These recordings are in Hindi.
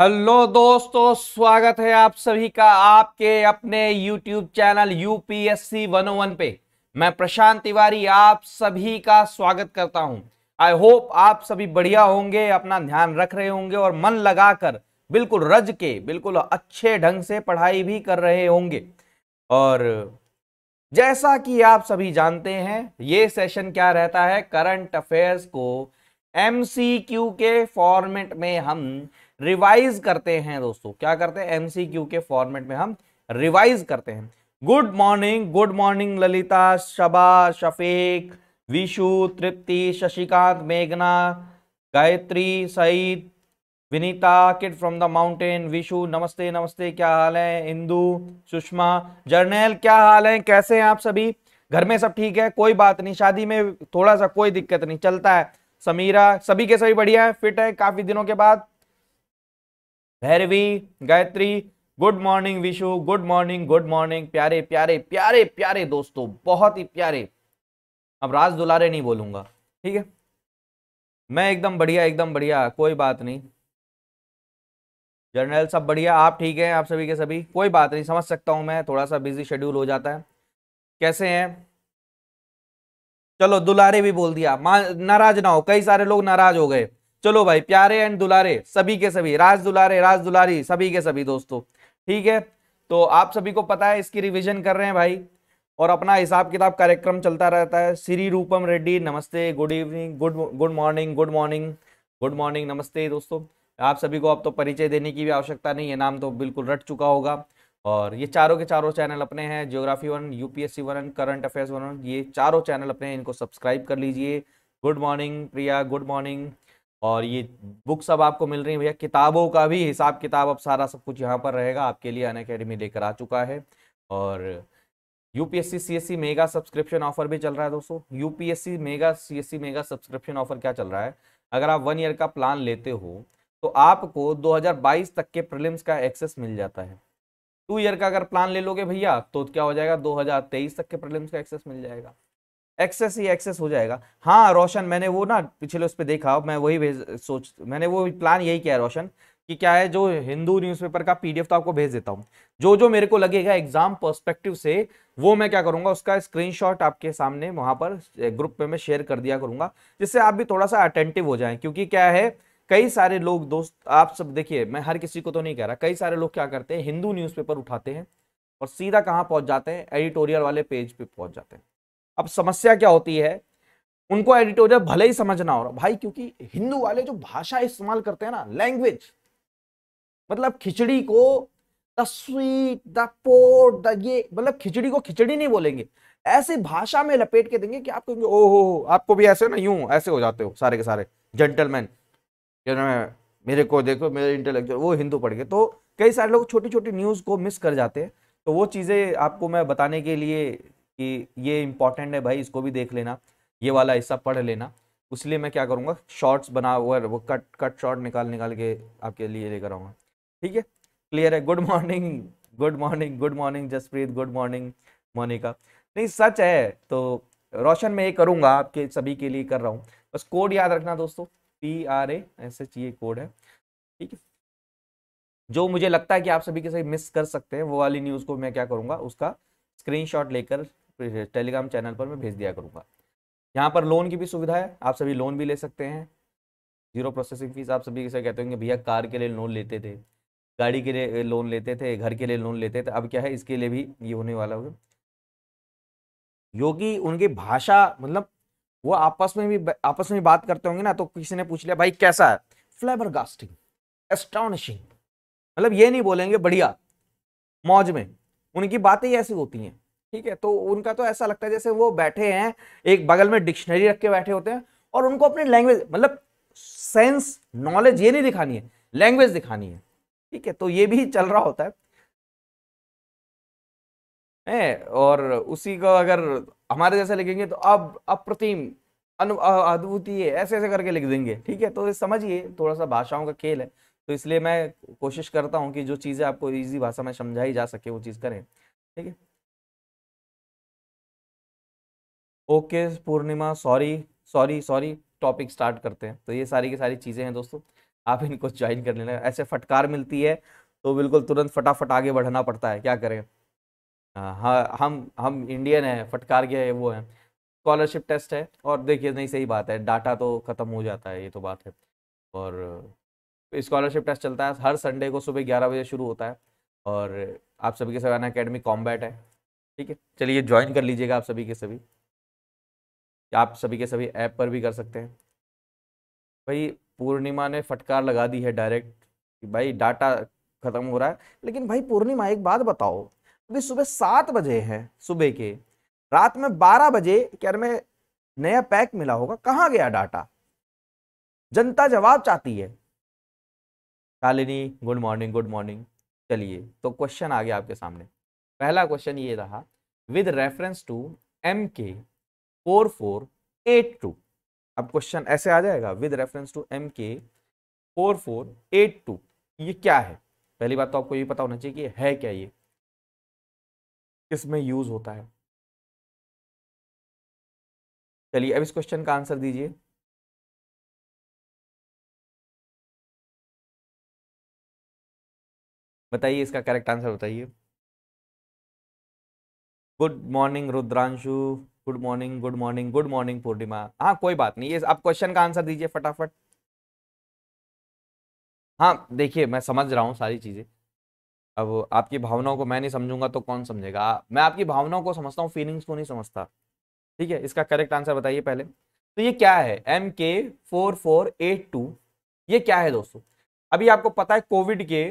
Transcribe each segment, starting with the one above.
हेलो दोस्तों स्वागत है आप सभी का आपके अपने यूट्यूब चैनल यूपीएससी 101 पे मैं प्रशांत तिवारी आप सभी का स्वागत करता हूं आई होप आप सभी बढ़िया होंगे अपना ध्यान रख रहे होंगे और मन लगाकर बिल्कुल रज के बिल्कुल अच्छे ढंग से पढ़ाई भी कर रहे होंगे और जैसा कि आप सभी जानते हैं ये सेशन क्या रहता है करंट अफेयर्स को एम के फॉर्मेट में हम रिवाइज करते हैं दोस्तों क्या करते हैं एमसीक्यू के फॉर्मेट में हम रिवाइज करते हैं good morning good morning Lalita Shaba Shafiq Vishu Tripti Shashikant मेघना Gayatri Saeed Vinita kid from the mountain Vishu नमस्ते नमस्ते क्या हाल है इंदु सुषमा जर्नेल क्या हाल है कैसे हैं आप सभी घर में सब ठीक है कोई बात नहीं शादी में थोड़ा सा कोई दिक्कत नहीं चलता है समीरा सभी के सभी बढ़िया है फिट है काफी दिनों के बाद Bhairavi Gayatri good morning Vishu good morning good morning प्यारे प्यारे प्यारे प्यारे दोस्तों बहुत ही प्यारे अब राज दुलारे नहीं बोलूंगा ठीक है मैं एकदम बढ़िया एकदम बढ़िया कोई बात नहीं जर्नल सब बढ़िया आप ठीक हैं आप सभी के सभी कोई बात नहीं समझ सकता हूं मैं थोड़ा सा बिजी शेड्यूल हो जाता है कैसे हैं चलो दुलारे भी बोल दिया नाराज ना हो कई सारे लोग नाराज हो गए चलो भाई प्यारे एंड दुलारे सभी के सभी राज दुलारे राज दुलारी सभी के सभी दोस्तों ठीक है तो आप सभी को पता है इसकी रिविजन कर रहे हैं भाई और अपना हिसाब किताब कार्यक्रम चलता रहता है श्री रूपम रेड्डी नमस्ते good evening good good morning good morning good morning नमस्ते दोस्तों आप सभी को अब तो परिचय देने की भी आवश्यकता नहीं है नाम तो बिल्कुल रट चुका होगा और ये चारों के चारों चैनल अपने हैं geography one UPSC one current affairs one ये चारों चैनल अपने हैं इनको सब्सक्राइब कर लीजिए good morning Priya good morning और ये बुक्स अब आपको मिल रही है भैया किताबों का भी हिसाब किताब अब सारा सब कुछ यहाँ पर रहेगा आपके लिए अन अकेडमी लेकर आ चुका है और UPSC CSC mega subscription offer भी चल रहा है दोस्तों UPSC mega CSC mega subscription offer क्या चल रहा है अगर आप वन ईयर का प्लान लेते हो तो आपको 2022 तक के प्रिलिम्स का एक्सेस मिल जाता है टू ईयर का अगर प्लान ले लोगे भैया तो क्या हो जाएगा 2023 तक के प्रिलिम्स का एक्सेस मिल जाएगा एक्सेस ही एक्सेस हो जाएगा हाँ रोशन मैंने वो ना पिछले उस पर देखा मैं वही भेज सोच मैंने वो प्लान यही किया है रोशन कि क्या है जो हिंदू न्यूज़पेपर का पीडीएफ तो आपको भेज देता हूँ जो जो मेरे को लगेगा एग्जाम पर्सपेक्टिव से वो मैं क्या करूंगा उसका स्क्रीनशॉट आपके सामने वहां पर ग्रुप में मैं शेयर कर दिया करूंगा जिससे आप भी थोड़ा सा अटेंटिव हो जाए क्योंकि क्या है कई सारे लोग दोस्त आप सब देखिए मैं हर किसी को तो नहीं कह रहा कई सारे लोग क्या करते हैं हिंदू न्यूज़पेपर उठाते हैं और सीधा कहाँ पहुंच जाते हैं एडिटोरियल वाले पेज पे पहुंच जाते हैं अब समस्या क्या होती है उनको एडिटोरियल भले ही समझना हो रहा भाई क्योंकि हिंदू वाले जो भाषा इस्तेमाल करते हैं ना लैंग्वेज मतलब खिचड़ी को the sweet the port the ये मतलब खिचड़ी को खिचड़ी नहीं बोलेंगे ऐसे भाषा में लपेट के देंगे कि आपको ओ हो आपको भी ऐसे ना यूं ऐसे हो जाते हो सारे के सारे जेंटलमैन मेरे को देखो मेरे इंटेलेक्चुअल वो हिंदू पढ़ गए तो कई सारे लोग छोटी छोटी न्यूज़ को मिस कर जाते हैं तो वो चीज़ें आपको मैं बताने के लिए कि ये इंपॉर्टेंट है भाई इसको भी देख लेना ये वाला हिस्सा पढ़ लेना इसलिए मैं क्या करूँगा शॉर्ट्स बना हुआ वो कट कट शॉर्ट निकाल निकाल के आपके लिए लेकर आऊँगा ठीक है क्लियर है good morning good morning good morning Jaspreet good morning Monika नहीं सच है तो रोशन मैं ये करूँगा आपके सभी के लिए कर रहा हूँ बस कोड याद रखना दोस्तों P R A S H ये कोड है ठीक है जो मुझे लगता है कि आप सभी के सभी मिस कर सकते हैं वो वाली न्यूज़ को मैं क्या करूँगा उसका स्क्रीनशॉट लेकर टेलीग्राम चैनल पर मैं भेज दिया करूँगा यहाँ पर लोन की भी सुविधा है आप सभी लोन भी ले सकते हैं जीरो प्रोसेसिंग फीस आप सभी से कहते होंगे भैया कार के लिए लोन लेते थे गाड़ी के लिए लोन लेते थे घर के लिए लोन लेते थे अब क्या है इसके लिए भी ये होने वाला होगा योगी उनकी भाषा मतलब वो आपस में भी आपस में बात करते होंगे ना तो किसी ने पूछ लिया भाई कैसा है फ्लेवर गास्टिंग एस्टॉनिशिंग मतलब ये नहीं बोलेंगे बढ़िया मौज में उनकी बातें ही ऐसी होती हैं ठीक है तो उनका तो ऐसा लगता है जैसे वो बैठे हैं एक बगल में डिक्शनरी रख के बैठे होते हैं और उनको अपनी लैंग्वेज मतलब सेंस नॉलेज ये नहीं दिखानी है लैंग्वेज दिखानी है ठीक है तो ये भी चल रहा होता है ए, और उसी को अगर हमारे जैसे लिखेंगे तो अब अप्रतिम अद्भुतीय ऐसे ऐसे करके लिख देंगे ठीक है तो समझिए थोड़ा सा भाषाओं का खेल है तो इसलिए मैं कोशिश करता हूँ कि जो चीज़ें आपको ईजी भाषा में समझाई जा सके वो चीज़ करें ठीक है okay Purnima sorry sorry sorry topic start करते हैं तो ये सारी की सारी चीज़ें हैं दोस्तों आप इनको ज्वाइन कर लेना ऐसे फटकार मिलती है तो बिल्कुल तुरंत फटाफट आगे बढ़ना पड़ता है क्या करें हाँ हम हम इंडियन हैं फटकार के वो हैं स्कॉलरशिप टेस्ट है और देखिए नहीं सही बात है डाटा तो ख़त्म हो जाता है ये तो बात है और स्कॉलरशिप टेस्ट चलता है हर संडे को सुबह ग्यारह बजे शुरू होता है और आप सभी के सभी अकेडमी कॉम्बैट है ठीक है चलिए ज्वाइन कर लीजिएगा आप सभी के सभी आप सभी के सभी ऐप पर भी कर सकते हैं भाई पूर्णिमा ने फटकार लगा दी है डायरेक्ट कि भाई डाटा खत्म हो रहा है लेकिन भाई पूर्णिमा एक बात बताओ अभी सुबह सात बजे है सुबह के रात में बारह बजे क्या में नया पैक मिला होगा कहाँ गया डाटा जनता जवाब चाहती है Shalini good morning good morning चलिए तो क्वेश्चन आ गया आपके सामने पहला क्वेश्चन ये रहा with reference to M K four four eight two अब क्वेश्चन ऐसे आ जाएगा with reference to M K four four eight two ये क्या है पहली बात तो आपको ये पता होना चाहिए कि है क्या ये किसमें यूज होता है चलिए अब इस क्वेश्चन का आंसर दीजिए बताइए इसका करेक्ट आंसर बताइए good morning Rudranshu good morning good morning good morning Purnima हाँ कोई बात नहीं ये आप क्वेश्चन का आंसर दीजिए फटाफट हाँ देखिए मैं समझ रहा हूँ सारी चीज़ें अब आपकी भावनाओं को मैं नहीं समझूंगा तो कौन समझेगा मैं आपकी भावनाओं को समझता हूँ फीलिंग्स को नहीं समझता ठीक है इसका करेक्ट आंसर बताइए पहले तो ये क्या है M K four four eight two ये क्या है दोस्तों अभी आपको पता है कोविड के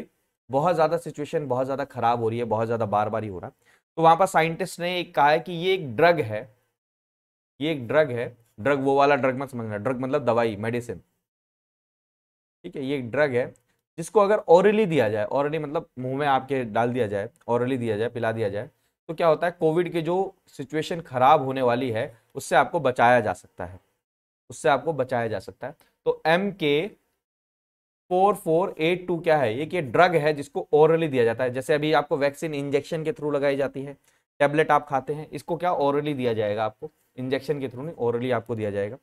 बहुत ज़्यादा सिचुएशन बहुत ज़्यादा खराब हो रही है बहुत ज़्यादा बार बार ही हो रहा है तो वहां पर साइंटिस्ट ने एक कहा है कि ये एक ड्रग है ये एक ड्रग है ड्रग वो वाला ड्रग मत समझना ड्रग मतलब दवाई मेडिसिन ठीक है ये एक ड्रग है जिसको अगर औरली दिया जाए ऑरली मतलब मुंह में आपके डाल दिया जाए ऑरली दिया जाए पिला दिया जाए तो क्या होता है कोविड के जो सिचुएशन खराब होने वाली है उससे आपको बचाया जा सकता है उससे आपको बचाया जा सकता है तो M K four four eight to क्या है ये कि ड्रग है जिसको ओरली दिया जाता है जैसे अभी आपको वैक्सीन इंजेक्शन के थ्रू लगाई जाती है टैबलेट आप खाते हैं इसको क्या ओरली दिया जाएगा आपको इंजेक्शन के थ्रू नहीं ओरली आपको दिया जाएगा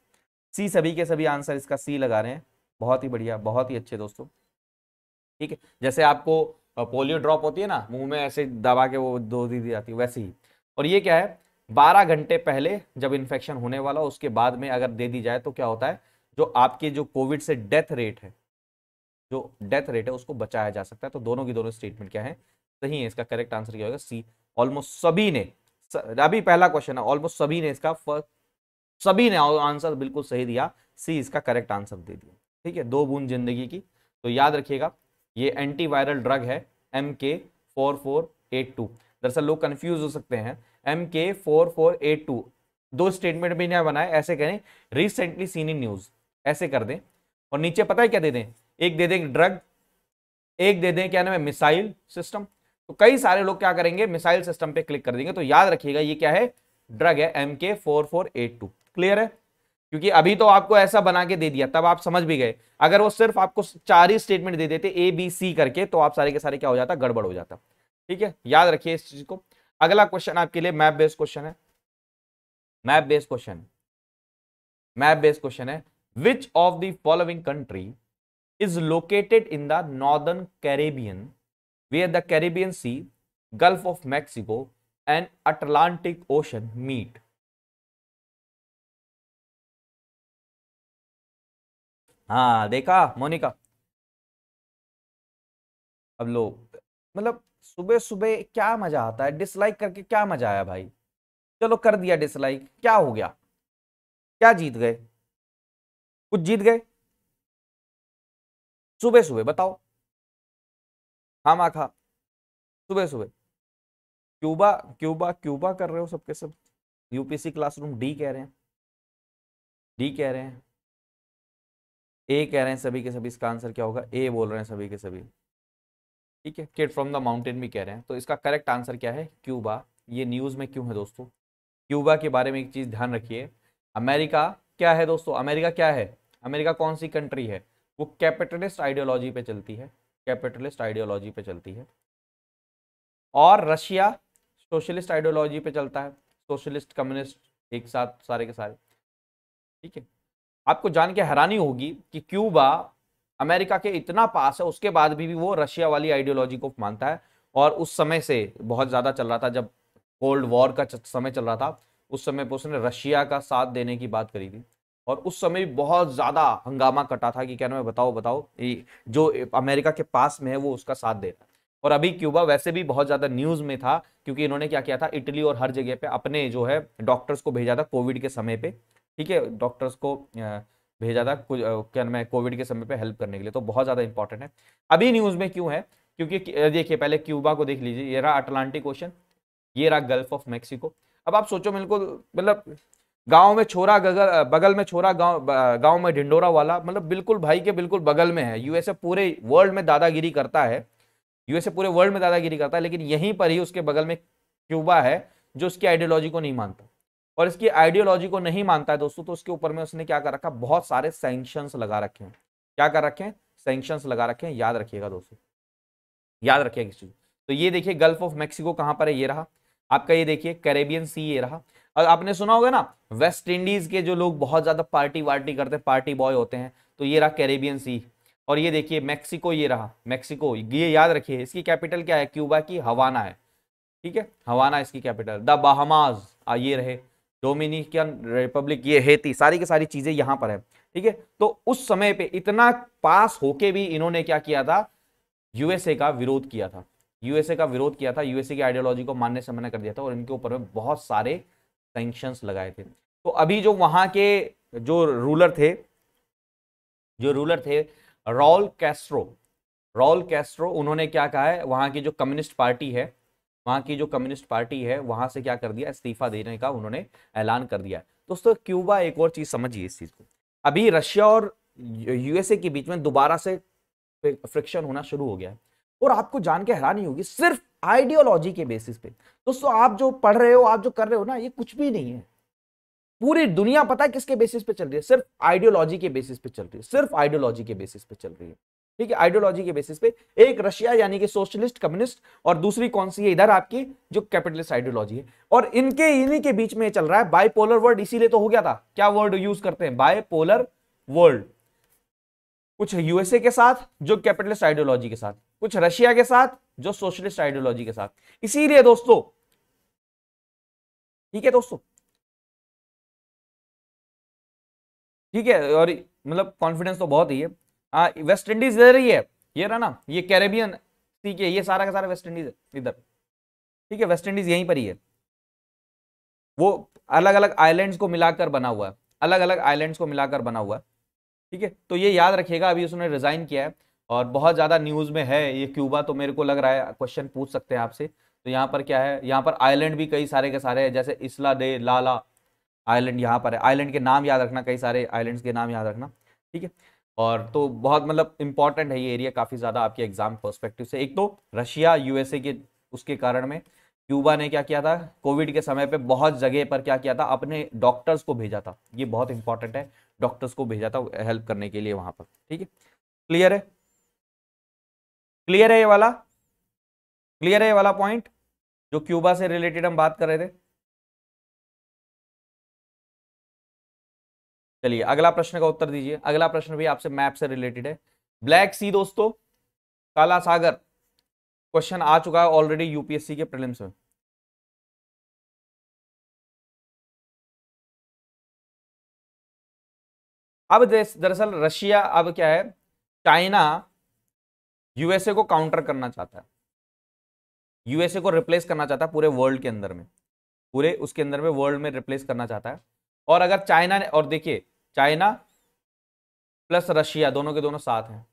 सी सभी के सभी आंसर इसका सी लगा रहे हैं बहुत ही बढ़िया बहुत ही अच्छे दोस्तों ठीक है जैसे आपको पोलियो ड्रॉप होती है ना मुंह में ऐसे दबा के वो दो दी जाती है वैसे ही और ये क्या है बारह घंटे पहले जब इन्फेक्शन होने वाला हो उसके बाद में अगर दे दी जाए तो क्या होता है जो आपके जो कोविड से डेथ रेट है जो डेथ रेट है उसको बचाया जा सकता है तो दोनों की दोनों स्टेटमेंट क्या है सही है इसका करेक्ट आंसर क्या होगा सी ऑलमोस्ट सभी ने अभी पहला क्वेश्चन है ऑलमोस्ट सभी ने इसका फर्स्ट सभी ने आंसर बिल्कुल सही दिया सी इसका करेक्ट आंसर दे दिया ठीक है दो बूंद जिंदगी की तो याद रखिएगा ये एंटीवायरल ड्रग है M K four four eight two दरअसल लोग कंफ्यूज हो सकते हैं M K four four eight two दो स्टेटमेंट भी नहीं बनाए ऐसे करें रिसेंटली सीन इन न्यूज ऐसे कर दें और नीचे पता है क्या दे दें एक दे दें ड्रग एक दे दें क्या नाम है मिसाइल सिस्टम तो कई सारे लोग क्या करेंगे मिसाइल सिस्टम पे क्लिक कर देंगे तो याद रखिएगा ये क्या है ड्रग है M K four four eight two clear है क्योंकि अभी तो आपको ऐसा बना के दे दिया तब आप समझ भी गए अगर वो सिर्फ आपको चार ही स्टेटमेंट दे देते ए बी सी करके तो आप सारे के सारे क्या हो जाता गड़बड़ हो जाता ठीक है याद रखिए इस चीज को अगला क्वेश्चन आपके लिए मैप बेस्ड क्वेश्चन है map based question map based question है which of the following country is located in the northern Caribbean where the Caribbean Sea, Gulf of Mexico, and Atlantic Ocean meet. हाँ देखा मोनिका अब लो मतलब सुबह सुबह क्या मजा आता है डिसलाइक करके क्या मजा आया भाई चलो कर दिया डिसलाइक क्या हो गया क्या जीत गए कुछ जीत गए सुबह सुबह बताओ हम हाँ, आखा सुबह सुबह क्यूबा क्यूबा क्यूबा कर रहे हो सबके सब यूपीसी क्लासरूम डी कह रहे हैं डी कह रहे हैं ए कह रहे हैं सभी के सभी इसका आंसर क्या होगा ए बोल रहे हैं सभी के सभी ठीक है किड फ्रॉम द माउंटेन भी कह रहे हैं तो इसका करेक्ट आंसर क्या है क्यूबा ये न्यूज़ में क्यों है दोस्तों क्यूबा के बारे में एक चीज़ ध्यान रखिए अमेरिका क्या है दोस्तों अमेरिका क्या है अमेरिका कौन सी कंट्री है वो कैपिटलिस्ट आइडियोलॉजी पे चलती है कैपिटलिस्ट आइडियोलॉजी पे चलती है और रशिया सोशलिस्ट आइडियोलॉजी पे चलता है सोशलिस्ट कम्युनिस्ट एक साथ सारे के सारे ठीक है आपको जान के हैरानी होगी कि क्यूबा अमेरिका के इतना पास है उसके बाद भी, भी वो रशिया वाली आइडियोलॉजी को मानता है और उस समय से बहुत ज़्यादा चल रहा था जब कोल्ड वॉर का समय चल रहा था उस समय पर उसने रशिया का साथ देने की बात करी थी और उस समय बहुत ज्यादा हंगामा कटा था कि क्या नाम है बताओ बताओ जो अमेरिका के पास में है वो उसका साथ दे रहा है और अभी क्यूबा वैसे भी बहुत ज्यादा न्यूज में था क्योंकि इन्होंने क्या किया था इटली और हर जगह पे अपने जो है डॉक्टर्स को भेजा था कोविड के समय पे ठीक है डॉक्टर्स को भेजा था कुछ क्या नाम है कोविड के समय पे हेल्प करने के लिए तो बहुत ज्यादा इंपॉर्टेंट है अभी न्यूज में क्यों है क्योंकि देखिए पहले क्यूबा को देख लीजिए ये रहा अटलांटिक ओशन ये रहा गल्फ ऑफ मैक्सिको अब आप सोचो मेरे को मतलब गांव में छोरा गगल बगल में छोरा गांव गांव में ढिंडोरा वाला मतलब बिल्कुल भाई के बिल्कुल बगल में है यूएसए पूरे वर्ल्ड में दादागिरी करता है यूएसए पूरे वर्ल्ड में दादागिरी करता है लेकिन यहीं पर ही उसके बगल में क्यूबा है जो उसकी आइडियोलॉजी को नहीं मानता और इसकी आइडियोलॉजी को नहीं मानता है दोस्तों तो उसके ऊपर में उसने क्या कर रखा बहुत सारे सेंक्शंस लगा रखे हैं क्या कर रखे हैं सेंक्शंस लगा रखे हैं याद रखिएगा दोस्तों याद रखिएगा किसी तो ये देखिए गल्फ ऑफ मेक्सिको कहाँ पर है ये रहा आपका ये देखिए कैरेबियन सी ये रहा आपने सुना होगा ना वेस्ट इंडीज के जो लोग बहुत ज्यादा पार्टी वार्टी करते हैं पार्टी बॉय होते हैं तो ये रहा कैरेबियन सी और ये देखिए मैक्सिको ये रहा मैक्सिको ये याद रखिए इसकी कैपिटल क्या है क्यूबा की हवाना है ठीक है हवाना इसकी कैपिटल द बहमाज ये रहे डोमिनिकन रिपब्लिक ये हेती सारी की सारी चीजें यहां पर है ठीक है तो उस समय पे इतना पास होके भी इन्होंने क्या किया था यूएसए का विरोध किया था यूएसए का विरोध किया था यूएसए की आइडियोलॉजी को मानने से मना कर दिया था और इनके ऊपर में बहुत सारे सेंक्शंस लगाए थे तो अभी जो वहां के जो रूलर थे जो रूलर थे रॉल कैस्ट्रो रॉल कैस्ट्रो उन्होंने क्या कहा है वहां की जो कम्युनिस्ट पार्टी है वहां की जो कम्युनिस्ट पार्टी है वहां से क्या कर दिया इस्तीफा देने का उन्होंने ऐलान कर दिया दोस्तों क्यूबा एक और चीज़ समझिए इस चीज़ को अभी रशिया और यूएसए के बीच में दोबारा से फ्रिक्शन होना शुरू हो गया और आपको जान के हैरानी होगी सिर्फ आइडियोलॉजी के बेसिस पे दोस्तों आप जो पढ़ रहे हो आप जो कर रहे हो ना ये कुछ भी नहीं है पूरी दुनिया पता है किसके बेसिस पे चल रही है सिर्फ आइडियोलॉजी के बेसिस पे चल रही है सिर्फ आइडियोलॉजी के बेसिस पे चल रही है ठीक है आइडियोलॉजी के बेसिस पे एक रशिया यानी कि सोशलिस्ट कम्युनिस्ट और दूसरी कौन सी है इधर आपकी जो कैपिटलिस्ट आइडियोलॉजी है और इनके इन्हीं के बीच में चल रहा है बाइपोलर वर्ल्ड इसीलिए तो हो गया था क्या वर्ड यूज करते हैं बाइपोलर वर्ल्ड कुछ यूएसए के साथ जो कैपिटलिस्ट आइडियोलॉजी के साथ कुछ रशिया के साथ जो सोशलिस्ट आइडियोलॉजी के साथ इसीलिए दोस्तों ठीक है दोस्तों ठीक है और मतलब कॉन्फिडेंस तो बहुत ही है आ, वेस्ट इंडीज इधर ही है ये रहा ना ये कैरेबियन ठीक है ये सारा का सारा वेस्ट इंडीज है इधर ठीक है वेस्ट इंडीज यहीं पर ही है वो अलग अलग आइलैंड्स को मिलाकर बना हुआ है अलग अलग आइलैंड्स को मिलाकर बना हुआ है ठीक है तो ये याद रखिएगा अभी उसने रिजाइन किया है और बहुत ज़्यादा न्यूज़ में है ये क्यूबा तो मेरे को लग रहा है क्वेश्चन पूछ सकते हैं आपसे तो यहाँ पर क्या है यहाँ पर आइलैंड भी कई सारे के सारे हैं जैसे इसला दे लाला आइलैंड यहाँ पर है आइलैंड के नाम याद रखना कई सारे आइलैंड्स के नाम याद रखना ठीक है और तो बहुत मतलब इंपॉर्टेंट है ये एरिया काफ़ी ज़्यादा आपके एग्जाम परस्पेक्टिव से एक तो रशिया यूएसए के उसके कारण में क्यूबा ने क्या किया था कोविड के समय पे बहुत जगह पर क्या किया था अपने डॉक्टर्स को भेजा था ये बहुत इंपॉर्टेंट है डॉक्टर्स को भेजा था हेल्प करने के लिए वहाँ पर ठीक है क्लियर है क्लियर है ये वाला क्लियर है ये वाला पॉइंट जो क्यूबा से रिलेटेड हम बात कर रहे थे चलिए अगला प्रश्न का उत्तर दीजिए अगला प्रश्न भी आपसे मैप से रिलेटेड है ब्लैक सी दोस्तों काला सागर क्वेश्चन आ चुका है ऑलरेडी यूपीएससी के प्रिलिम्स में अब दरअसल रशिया अब क्या है चाइना यूएसए को काउंटर करना चाहता है यूएसए को रिप्लेस करना चाहता है पूरे वर्ल्ड के अंदर में पूरे उसके अंदर में वर्ल्ड में रिप्लेस करना चाहता है और अगर चाइना ने और देखिए चाइना प्लस रशिया दोनों के दोनों साथ हैं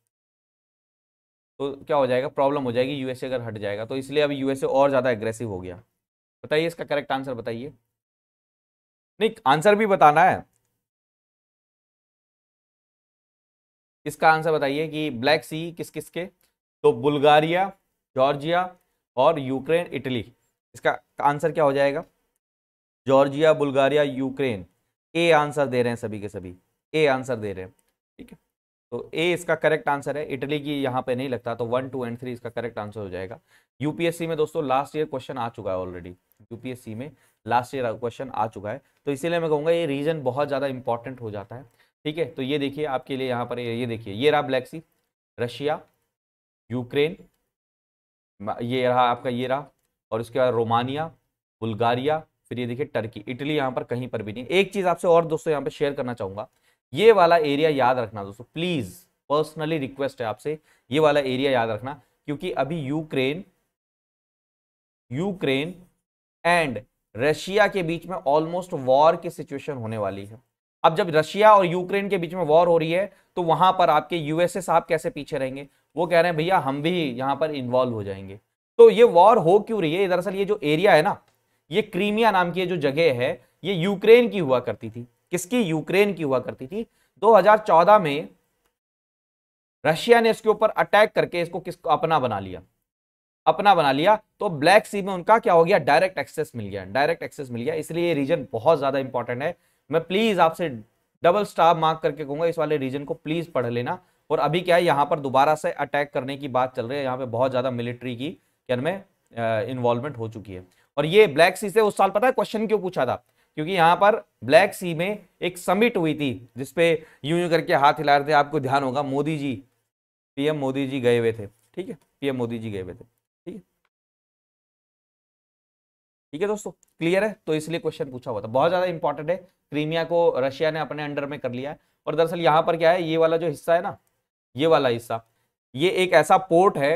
तो क्या हो जाएगा प्रॉब्लम हो जाएगी यूएसए अगर हट जाएगा तो इसलिए अब यूएसए और ज़्यादा एग्रेसिव हो गया बताइए इसका करेक्ट आंसर बताइए नहीं आंसर भी बताना है इसका आंसर बताइए कि ब्लैक सी किस किसके तो बुल्गारिया जॉर्जिया और यूक्रेन इटली इसका आंसर क्या हो जाएगा Georgia Bulgaria Ukraine A answer दे रहे हैं सभी के सभी ए आंसर दे रहे हैं ठीक है तो ए इसका करेक्ट आंसर है इटली की यहाँ पे नहीं लगता तो वन टू एंड थ्री इसका करेक्ट आंसर हो जाएगा यूपीएससी में दोस्तों लास्ट ईयर क्वेश्चन आ चुका है ऑलरेडी यूपीएससी में लास्ट ईयर क्वेश्चन आ चुका है तो इसीलिए मैं कहूँगा ये रीजन बहुत ज़्यादा इंपॉर्टेंट हो जाता है ठीक है तो ये देखिए आपके लिए यहाँ पर ये देखिए ये रहा ब्लैक सी रशिया यूक्रेन ये रहा आपका ये रहा और उसके बाद रोमानिया बुल्गारिया फिर ये देखिए टर्की इटली यहाँ पर कहीं पर भी नहीं एक चीज़ आपसे और दोस्तों यहाँ पर शेयर करना चाहूंगा ये वाला एरिया याद रखना दोस्तों प्लीज़ पर्सनली रिक्वेस्ट है आपसे ये वाला एरिया याद रखना क्योंकि अभी यूक्रेन यूक्रेन एंड रशिया के बीच में ऑलमोस्ट वॉर की सिचुएशन होने वाली है अब जब रशिया और यूक्रेन के बीच में वॉर हो रही है तो वहां पर आपके यूएसए साहब कैसे पीछे रहेंगे वो कह रहे हैं भैया हम भी यहाँ पर इन्वॉल्व हो जाएंगे तो ये वॉर हो क्यों रही है दरअसल ये जो एरिया है ना ये क्रीमिया नाम की जो जगह है ये यूक्रेन की हुआ करती थी किसकी यूक्रेन की हुआ करती थी 2014 में रशिया ने इसके ऊपर अटैक करके इसको किस अपना बना लिया अपना बना लिया तो ब्लैक सी में उनका क्या हो गया डायरेक्ट एक्सेस मिल गया डायरेक्ट एक्सेस मिल गया इसलिए ये रीजन बहुत ज्यादा इंपॉर्टेंट है मैं प्लीज़ आपसे डबल स्टार मार्क करके कहूंगा इस वाले रीजन को प्लीज़ पढ़ लेना और अभी क्या है यहाँ पर दोबारा से अटैक करने की बात चल रही है यहाँ पे बहुत ज़्यादा मिलिट्री की क्या में इन्वॉल्वमेंट हो चुकी है और ये ब्लैक सी से उस साल पता है क्वेश्चन क्यों पूछा था क्योंकि यहाँ पर ब्लैक सी में एक समिट हुई थी जिसपे यूं यूं करके हाथ हिला रहे थे आपको ध्यान होगा मोदी जी पीएम मोदी जी गए हुए थे ठीक है पीएम मोदी जी गए हुए थे ठीक है दोस्तों क्लियर है तो इसलिए क्वेश्चन पूछा हुआ था बहुत ज्यादा इंपॉर्टेंट है क्रीमिया को रशिया ने अपने अंडर में कर लिया है और दरअसल यहां पर क्या है ये वाला जो हिस्सा है ना ये वाला हिस्सा ये एक ऐसा पोर्ट है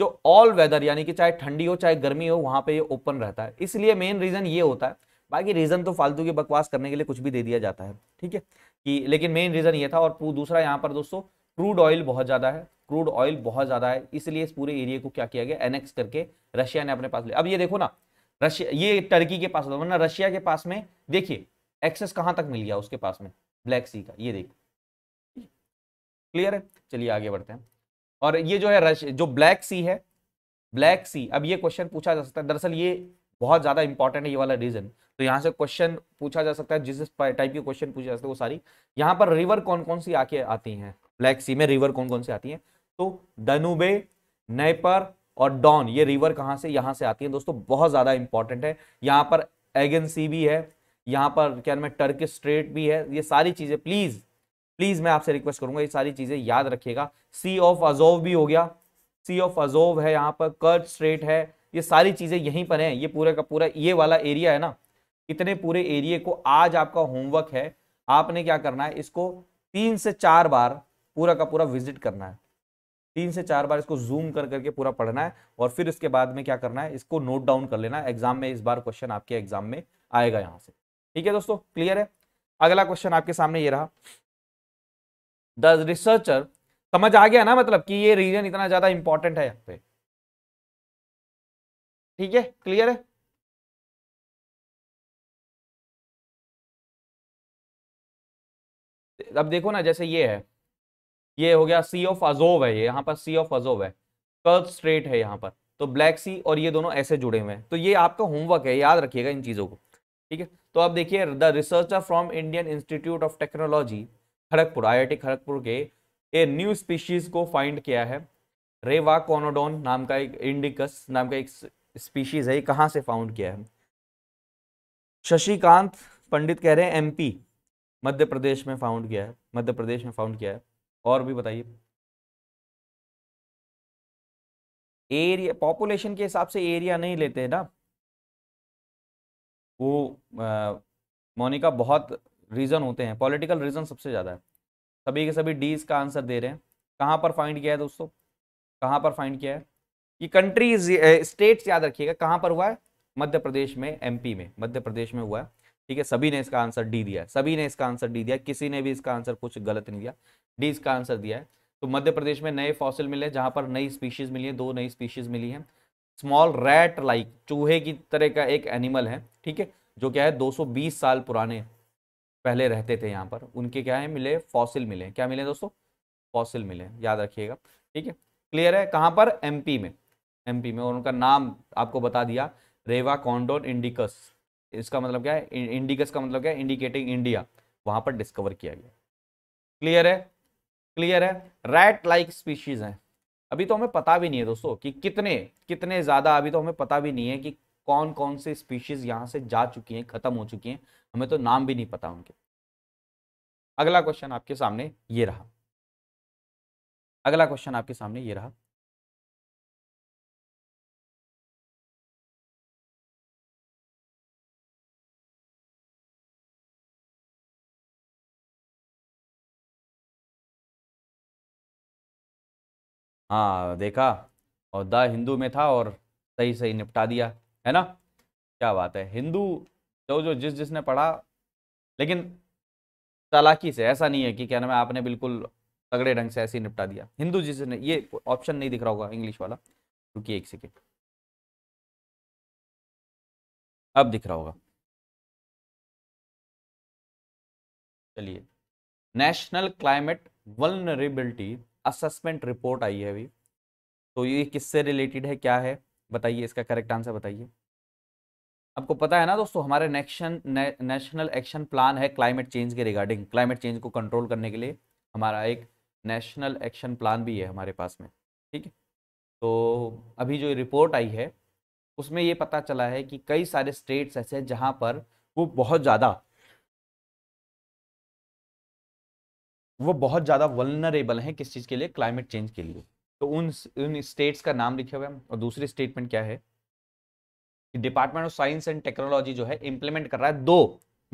जो ऑल वेदर यानी कि चाहे ठंडी हो चाहे गर्मी हो वहां पे ये ओपन रहता है इसलिए मेन रीजन ये होता है बाकी रीजन तो फालतू की बकवास करने के लिए कुछ भी दे दिया जाता है ठीक है कि लेकिन मेन रीजन ये था और दूसरा यहाँ पर दोस्तों क्रूड ऑयल बहुत ज्यादा है क्रूड ऑयल बहुत ज्यादा है इसलिए इस पूरे एरिया को क्या किया गया एनेक्स करके रशिया ने अपने पास लिया अब ये देखो ना रशिया ये टर्की के पास होता वरना रशिया के पास में देखिए एक्सेस कहां तक मिल गया उसके पास में ब्लैक सी का ये देखिए क्लियर है चलिए आगे बढ़ते हैं और ये जो है रश जो ब्लैक सी है ब्लैक सी अब ये क्वेश्चन पूछा जा सकता है दरअसल ये बहुत ज़्यादा इंपॉर्टेंट है ये वाला रीजन तो यहाँ से क्वेश्चन पूछा जा सकता है जिस टाइप के क्वेश्चन पूछे जा सकते हैं वो सारी यहाँ पर रिवर कौन कौन सी आके आती हैं ब्लैक सी में रिवर कौन कौन सी आती हैं तो दनुबे नैपर और डॉन ये रिवर कहाँ से यहाँ से आती है दोस्तों बहुत ज़्यादा इंपॉर्टेंट है यहाँ पर एगेंसी सी भी है यहाँ पर क्या नाम है टर्किश स्ट्रेट भी है ये सारी चीज़ें प्लीज़ प्लीज़ मैं आपसे रिक्वेस्ट करूंगा ये सारी चीज़ें याद रखिएगा सी ऑफ अजोव भी हो गया सी ऑफ अजोव है यहाँ पर कर्ट स्ट्रेट है ये सारी चीज़ें यहीं पर हैं ये पूरा का पूरा ये वाला एरिया है ना इतने पूरे एरिए को आज आपका होमवर्क है आपने क्या करना है इसको तीन से चार बार पूरा का पूरा विजिट करना है तीन से चार बार इसको जूम कर करके पूरा पढ़ना है और फिर इसके बाद में क्या करना है इसको नोट डाउन कर लेना है एग्जाम में इस बार क्वेश्चन आपके एग्जाम में आएगा यहां से ठीक है दोस्तों क्लियर है अगला क्वेश्चन आपके सामने ये रहा द रिसर्चर समझ आ गया ना मतलब कि ये रीजन इतना ज्यादा इंपॉर्टेंट है यहाँ पे ठीक है क्लियर है अब देखो ना जैसे ये है ये हो गया सी ऑफ अजोव है ये यहाँ पर सी ऑफ अजोव है कर्व स्ट्रेट है यहाँ पर तो ब्लैक सी और ये दोनों ऐसे जुड़े हुए हैं तो ये आपका होमवर्क है याद रखिएगा इन चीज़ों को ठीक है तो आप देखिए the researcher from Indian Institute of Technology Kharagpur I Kharagpur के ए न्यू स्पीशीज को फाइंड किया है रेवा कॉनोडोन नाम का एक इंडिकस नाम का एक स्पीशीज है ये कहाँ से फाउंड किया है शशिकांत पंडित कह रहे हैं एमपी मध्य प्रदेश में फाउंड किया है मध्य प्रदेश में फाउंड किया है और भी बताइए एरिया पॉपुलेशन के हिसाब से एरिया नहीं लेते हैं ना वो मोनिका बहुत रीज़न होते हैं पॉलिटिकल रीज़न सबसे ज़्यादा है सभी के सभी डीज का आंसर दे रहे हैं कहां पर फाइंड किया है दोस्तों कहां पर फाइंड किया है ये कंट्रीज स्टेट्स याद रखिएगा कहां पर हुआ है मध्य प्रदेश में एमपी में मध्य प्रदेश में हुआ है ठीक है सभी ने इसका आंसर डी दिया सभी ने इसका आंसर डी दिया किसी ने भी इसका आंसर कुछ गलत नहीं दिया डी इसका आंसर दिया है तो मध्य प्रदेश में नए फॉसिल मिले जहां पर नई स्पीशीज़ मिली है दो नई स्पीशीज़ मिली हैं स्मॉल रैट लाइक चूहे की तरह का एक एनिमल है ठीक है जो क्या है 220 साल पुराने पहले रहते थे यहाँ पर उनके क्या है मिले फॉसिल मिले क्या मिले दोस्तों फॉसिल मिले याद रखिएगा ठीक है क्लियर है कहाँ पर एमपी में एमपी में और उनका नाम आपको बता दिया रेवा कॉन्डोन इंडिकस इसका मतलब क्या है इंडिकस का मतलब क्या है इंडिकेटिंग इंडिया वहाँ पर डिस्कवर किया गया क्लियर है क्लियर है रैट लाइक स्पीशीज हैं अभी तो हमें पता भी नहीं है दोस्तों कि कितने कितने ज़्यादा अभी तो हमें पता भी नहीं है कि कौन कौन से स्पीशीज यहां से जा चुकी हैं खत्म हो चुकी हैं हमें तो नाम भी नहीं पता उनके अगला क्वेश्चन आपके सामने ये रहा अगला क्वेश्चन आपके सामने ये रहा हाँ देखा और द हिंदू में था और सही सही निपटा दिया है ना क्या बात है हिंदू जो जो जिस जिसने पढ़ा लेकिन चालाकी से ऐसा नहीं है कि क्या नाम है आपने बिल्कुल तगड़े ढंग से ऐसे ही निपटा दिया हिंदू जिसने ये ऑप्शन नहीं दिख रहा होगा इंग्लिश वाला रुकिए एक सेकेंड अब दिख रहा होगा चलिए national climate vulnerability assessment report आई है अभी तो ये किससे रिलेटेड है क्या है बताइए इसका करेक्ट आंसर बताइए आपको पता है ना दोस्तों हमारे नेक्शन ने, नेशनल एक्शन प्लान है क्लाइमेट चेंज के रिगार्डिंग क्लाइमेट चेंज को कंट्रोल करने के लिए हमारा एक नेशनल एक्शन प्लान भी है हमारे पास में ठीक है तो अभी जो रिपोर्ट आई है उसमें ये पता चला है कि कई सारे स्टेट्स ऐसे हैं जहाँ पर वो बहुत ज़्यादा वो बहुत ज़्यादा वलनरेबल हैं किस चीज़ के लिए क्लाइमेट चेंज के लिए तो उन उन स्टेट्स का नाम लिखे हुए हैं और दूसरी स्टेटमेंट क्या है department of science and technology जो है इम्प्लीमेंट कर रहा है दो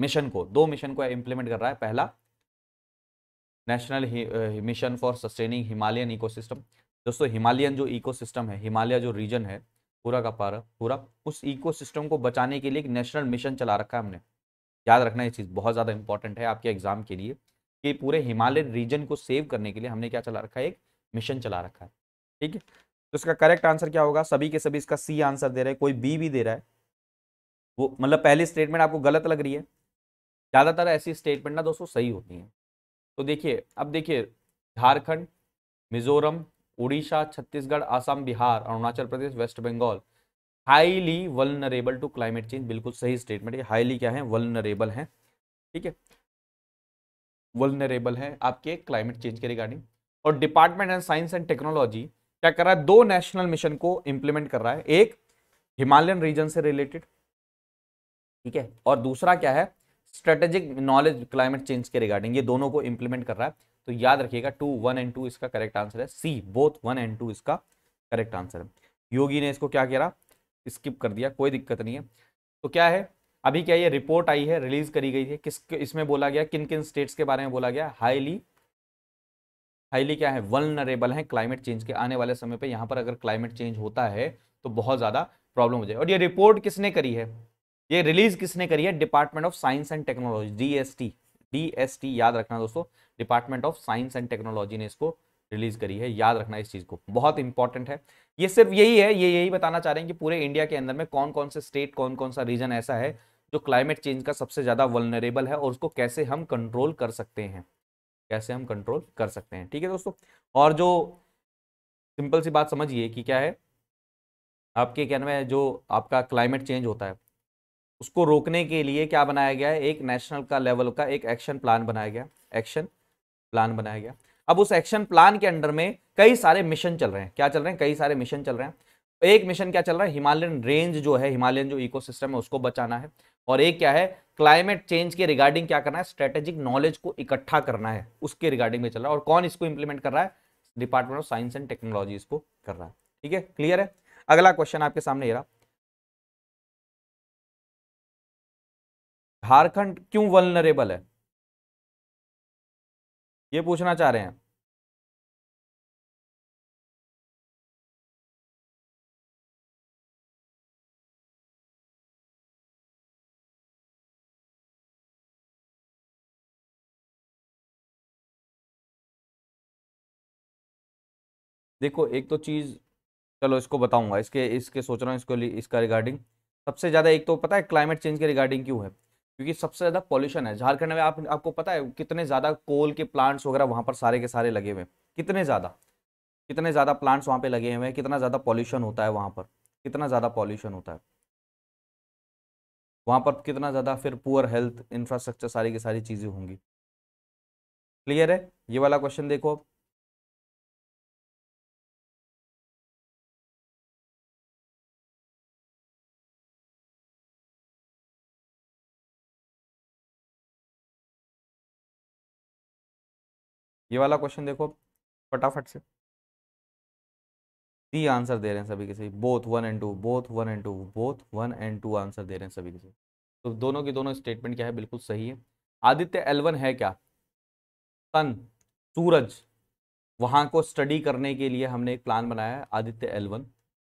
मिशन को दो मिशन को इम्प्लीमेंट कर रहा है पहला national mission for sustaining Himalayan ecosystem दोस्तों हिमालयन जो इकोसिस्टम है हिमालय जो रीजन है पूरा का पारा पूरा उस इकोसिस्टम को बचाने के लिए एक नेशनल मिशन चला रखा है हमने याद रखना ये चीज़ बहुत ज़्यादा इंपॉर्टेंट है आपके एग्जाम के लिए कि पूरे हिमालय रीजन को सेव करने के लिए हमने क्या चला रखा है एक मिशन चला रखा है ठीक है तो इसका करेक्ट आंसर क्या होगा सभी के सभी इसका सी आंसर दे रहे हैं कोई बी भी दे रहा है वो मतलब पहली स्टेटमेंट आपको गलत लग रही है ज़्यादातर ऐसी स्टेटमेंट ना दोस्तों सही होती हैं तो देखिए अब देखिए Jharkhand Mizoram Orissa Chhattisgarh Assam Bihar Arunachal Pradesh West Bengal highly vulnerable to climate change बिल्कुल सही स्टेटमेंट है हाईली क्या है वलनरेबल है ठीक है वलनरेबल है आपके क्लाइमेट चेंज के रिगार्डिंग और department of science and technology क्या कर रहा है दो नेशनल मिशन को इंप्लीमेंट कर रहा है एक हिमालयन रीजन से रिलेटेड ठीक है और दूसरा क्या है स्ट्रेटेजिक नॉलेज क्लाइमेट चेंज के रिगार्डिंग ये दोनों को इम्प्लीमेंट कर रहा है तो याद रखिएगा टू वन एंड टू इसका करेक्ट आंसर है C both one and two इसका करेक्ट आंसर है योगी ने इसको क्या कह रहा स्किप कर दिया कोई दिक्कत नहीं है तो क्या है अभी क्या ये रिपोर्ट आई है रिलीज करी गई है किस इसमें बोला गया किन किन स्टेट्स के बारे में बोला गया हाईली हाईली क्या है वनरेबल है क्लाइमेट चेंज के आने वाले समय पर यहाँ पर अगर क्लाइमेट चेंज होता है तो बहुत ज़्यादा प्रॉब्लम हो जाए और ये रिपोर्ट किसने करी है ये रिलीज किसने करी है department of science and technology DST DST याद रखना दोस्तों department of science and technology ने इसको रिलीज करी है याद रखना इस चीज़ को बहुत इंपॉर्टेंट है ये सिर्फ यही है ये यही बताना चाह रहे हैं कि पूरे इंडिया के अंदर में कौन कौन से स्टेट कौन कौन सा रीजन ऐसा है जो क्लाइमेट चेंज का सबसे ज़्यादा वलनरेबल है और उसको कैसे हम कंट्रोल कर सकते हैं कैसे हम कंट्रोल कर सकते हैं ठीक है दोस्तों और जो सिंपल सी बात समझिए कि क्या है आपके क्या नाम है जो आपका क्लाइमेट चेंज होता है उसको रोकने के लिए क्या बनाया गया है एक नेशनल का लेवल का एक एक्शन प्लान बनाया गया एक्शन प्लान बनाया गया अब उस एक्शन प्लान के अंडर में कई सारे मिशन चल रहे हैं क्या चल रहे हैं कई सारे मिशन चल रहे हैं एक मिशन क्या चल रहा है हिमालयन रेंज जो है हिमालयन जो इकोसिस्टम है उसको बचाना है और एक क्या है क्लाइमेट चेंज के रिगार्डिंग क्या करना है स्ट्रेटेजिक नॉलेज को इकट्ठा करना है उसके रिगार्डिंग में चल रहा है और कौन इसको इंप्लीमेंट कर रहा है department of science and technology इसको कर रहा है ठीक है क्लियर है अगला क्वेश्चन आपके सामने आ रहा झारखंड क्यों वलनरेबल है ये पूछना चाह रहे हैं देखो एक तो चीज़ चलो इसको बताऊंगा इसके इसके सोच रहा हूँ इसको इसका रिगार्डिंग सबसे ज़्यादा एक तो पता है क्लाइमेट चेंज के रिगार्डिंग क्यों है क्योंकि सबसे ज़्यादा पॉल्यूशन है झारखंड में आप आपको पता है कितने ज़्यादा कोल के प्लांट्स वगैरह वहाँ पर सारे के सारे लगे हुए हैं कितने ज़्यादा कितने ज़्यादा प्लांट्स वहाँ पर लगे हुए हैं कितना ज़्यादा पॉल्यूशन होता है वहाँ पर कितना ज़्यादा पॉल्यूशन होता है वहाँ पर कितना ज़्यादा फिर पुअर हेल्थ इंफ्रास्ट्रक्चर सारी की सारी चीज़ें होंगी क्लियर है ये वाला क्वेश्चन देखो ये वाला क्वेश्चन देखो फटाफट से सी आंसर दे रहे हैं सभी के सही both one and two both one and two both one and two answer दे रहे हैं सभी के सही तो दोनों की दोनों स्टेटमेंट क्या है बिल्कुल सही है आदित्य एलवन है क्या सन सूरज वहां को स्टडी करने के लिए हमने एक प्लान बनाया है आदित्य एलवन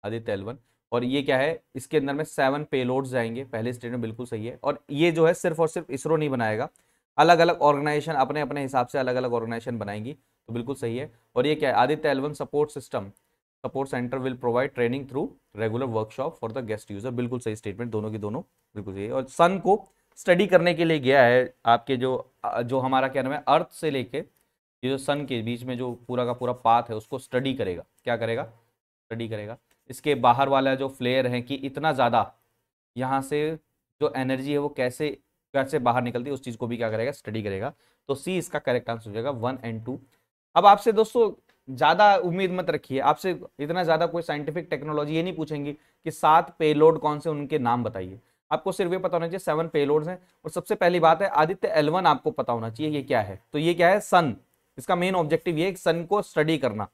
आदित्य एलवन और ये क्या है इसके अंदर में सेवन पेलोड्स जाएंगे पहले स्टेटमेंट बिल्कुल सही है और ये जो है सिर्फ और सिर्फ इसरो नहीं बनाएगा अलग अलग ऑर्गेनाइजेशन अपने अपने हिसाब से अलग अलग ऑर्गेनाइजेशन बनाएंगी तो बिल्कुल सही है और ये क्या है आदित्य एल्बम support system support center will provide training through regular workshop for the guest user बिल्कुल सही स्टेटमेंट दोनों की दोनों बिल्कुल सही और सन को स्टडी करने के लिए गया है आपके जो जो हमारा क्या नाम है अर्थ से लेके ये जो सन के बीच में जो पूरा का पूरा पाथ है उसको स्टडी करेगा क्या करेगा स्टडी करेगा इसके बाहर वाला जो फ्लेयर है कि इतना ज़्यादा यहाँ से जो एनर्जी है वो कैसे घर से बाहर निकलती है उस चीज़ को भी क्या करेगा स्टडी करेगा तो सी इसका करेक्ट आंसर हो जाएगा वन एंड टू अब आपसे दोस्तों ज़्यादा उम्मीद मत रखिए आपसे इतना ज़्यादा कोई साइंटिफिक टेक्नोलॉजी ये नहीं पूछेंगी कि सात पेलोड कौन से उनके नाम बताइए आपको सिर्फ ये पता होना चाहिए सेवन पेलोड हैं और सबसे पहली बात है आदित्य एलवन आपको पता होना चाहिए ये क्या है तो ये क्या है सन इसका मेन ऑब्जेक्टिव ये सन को स्टडी करना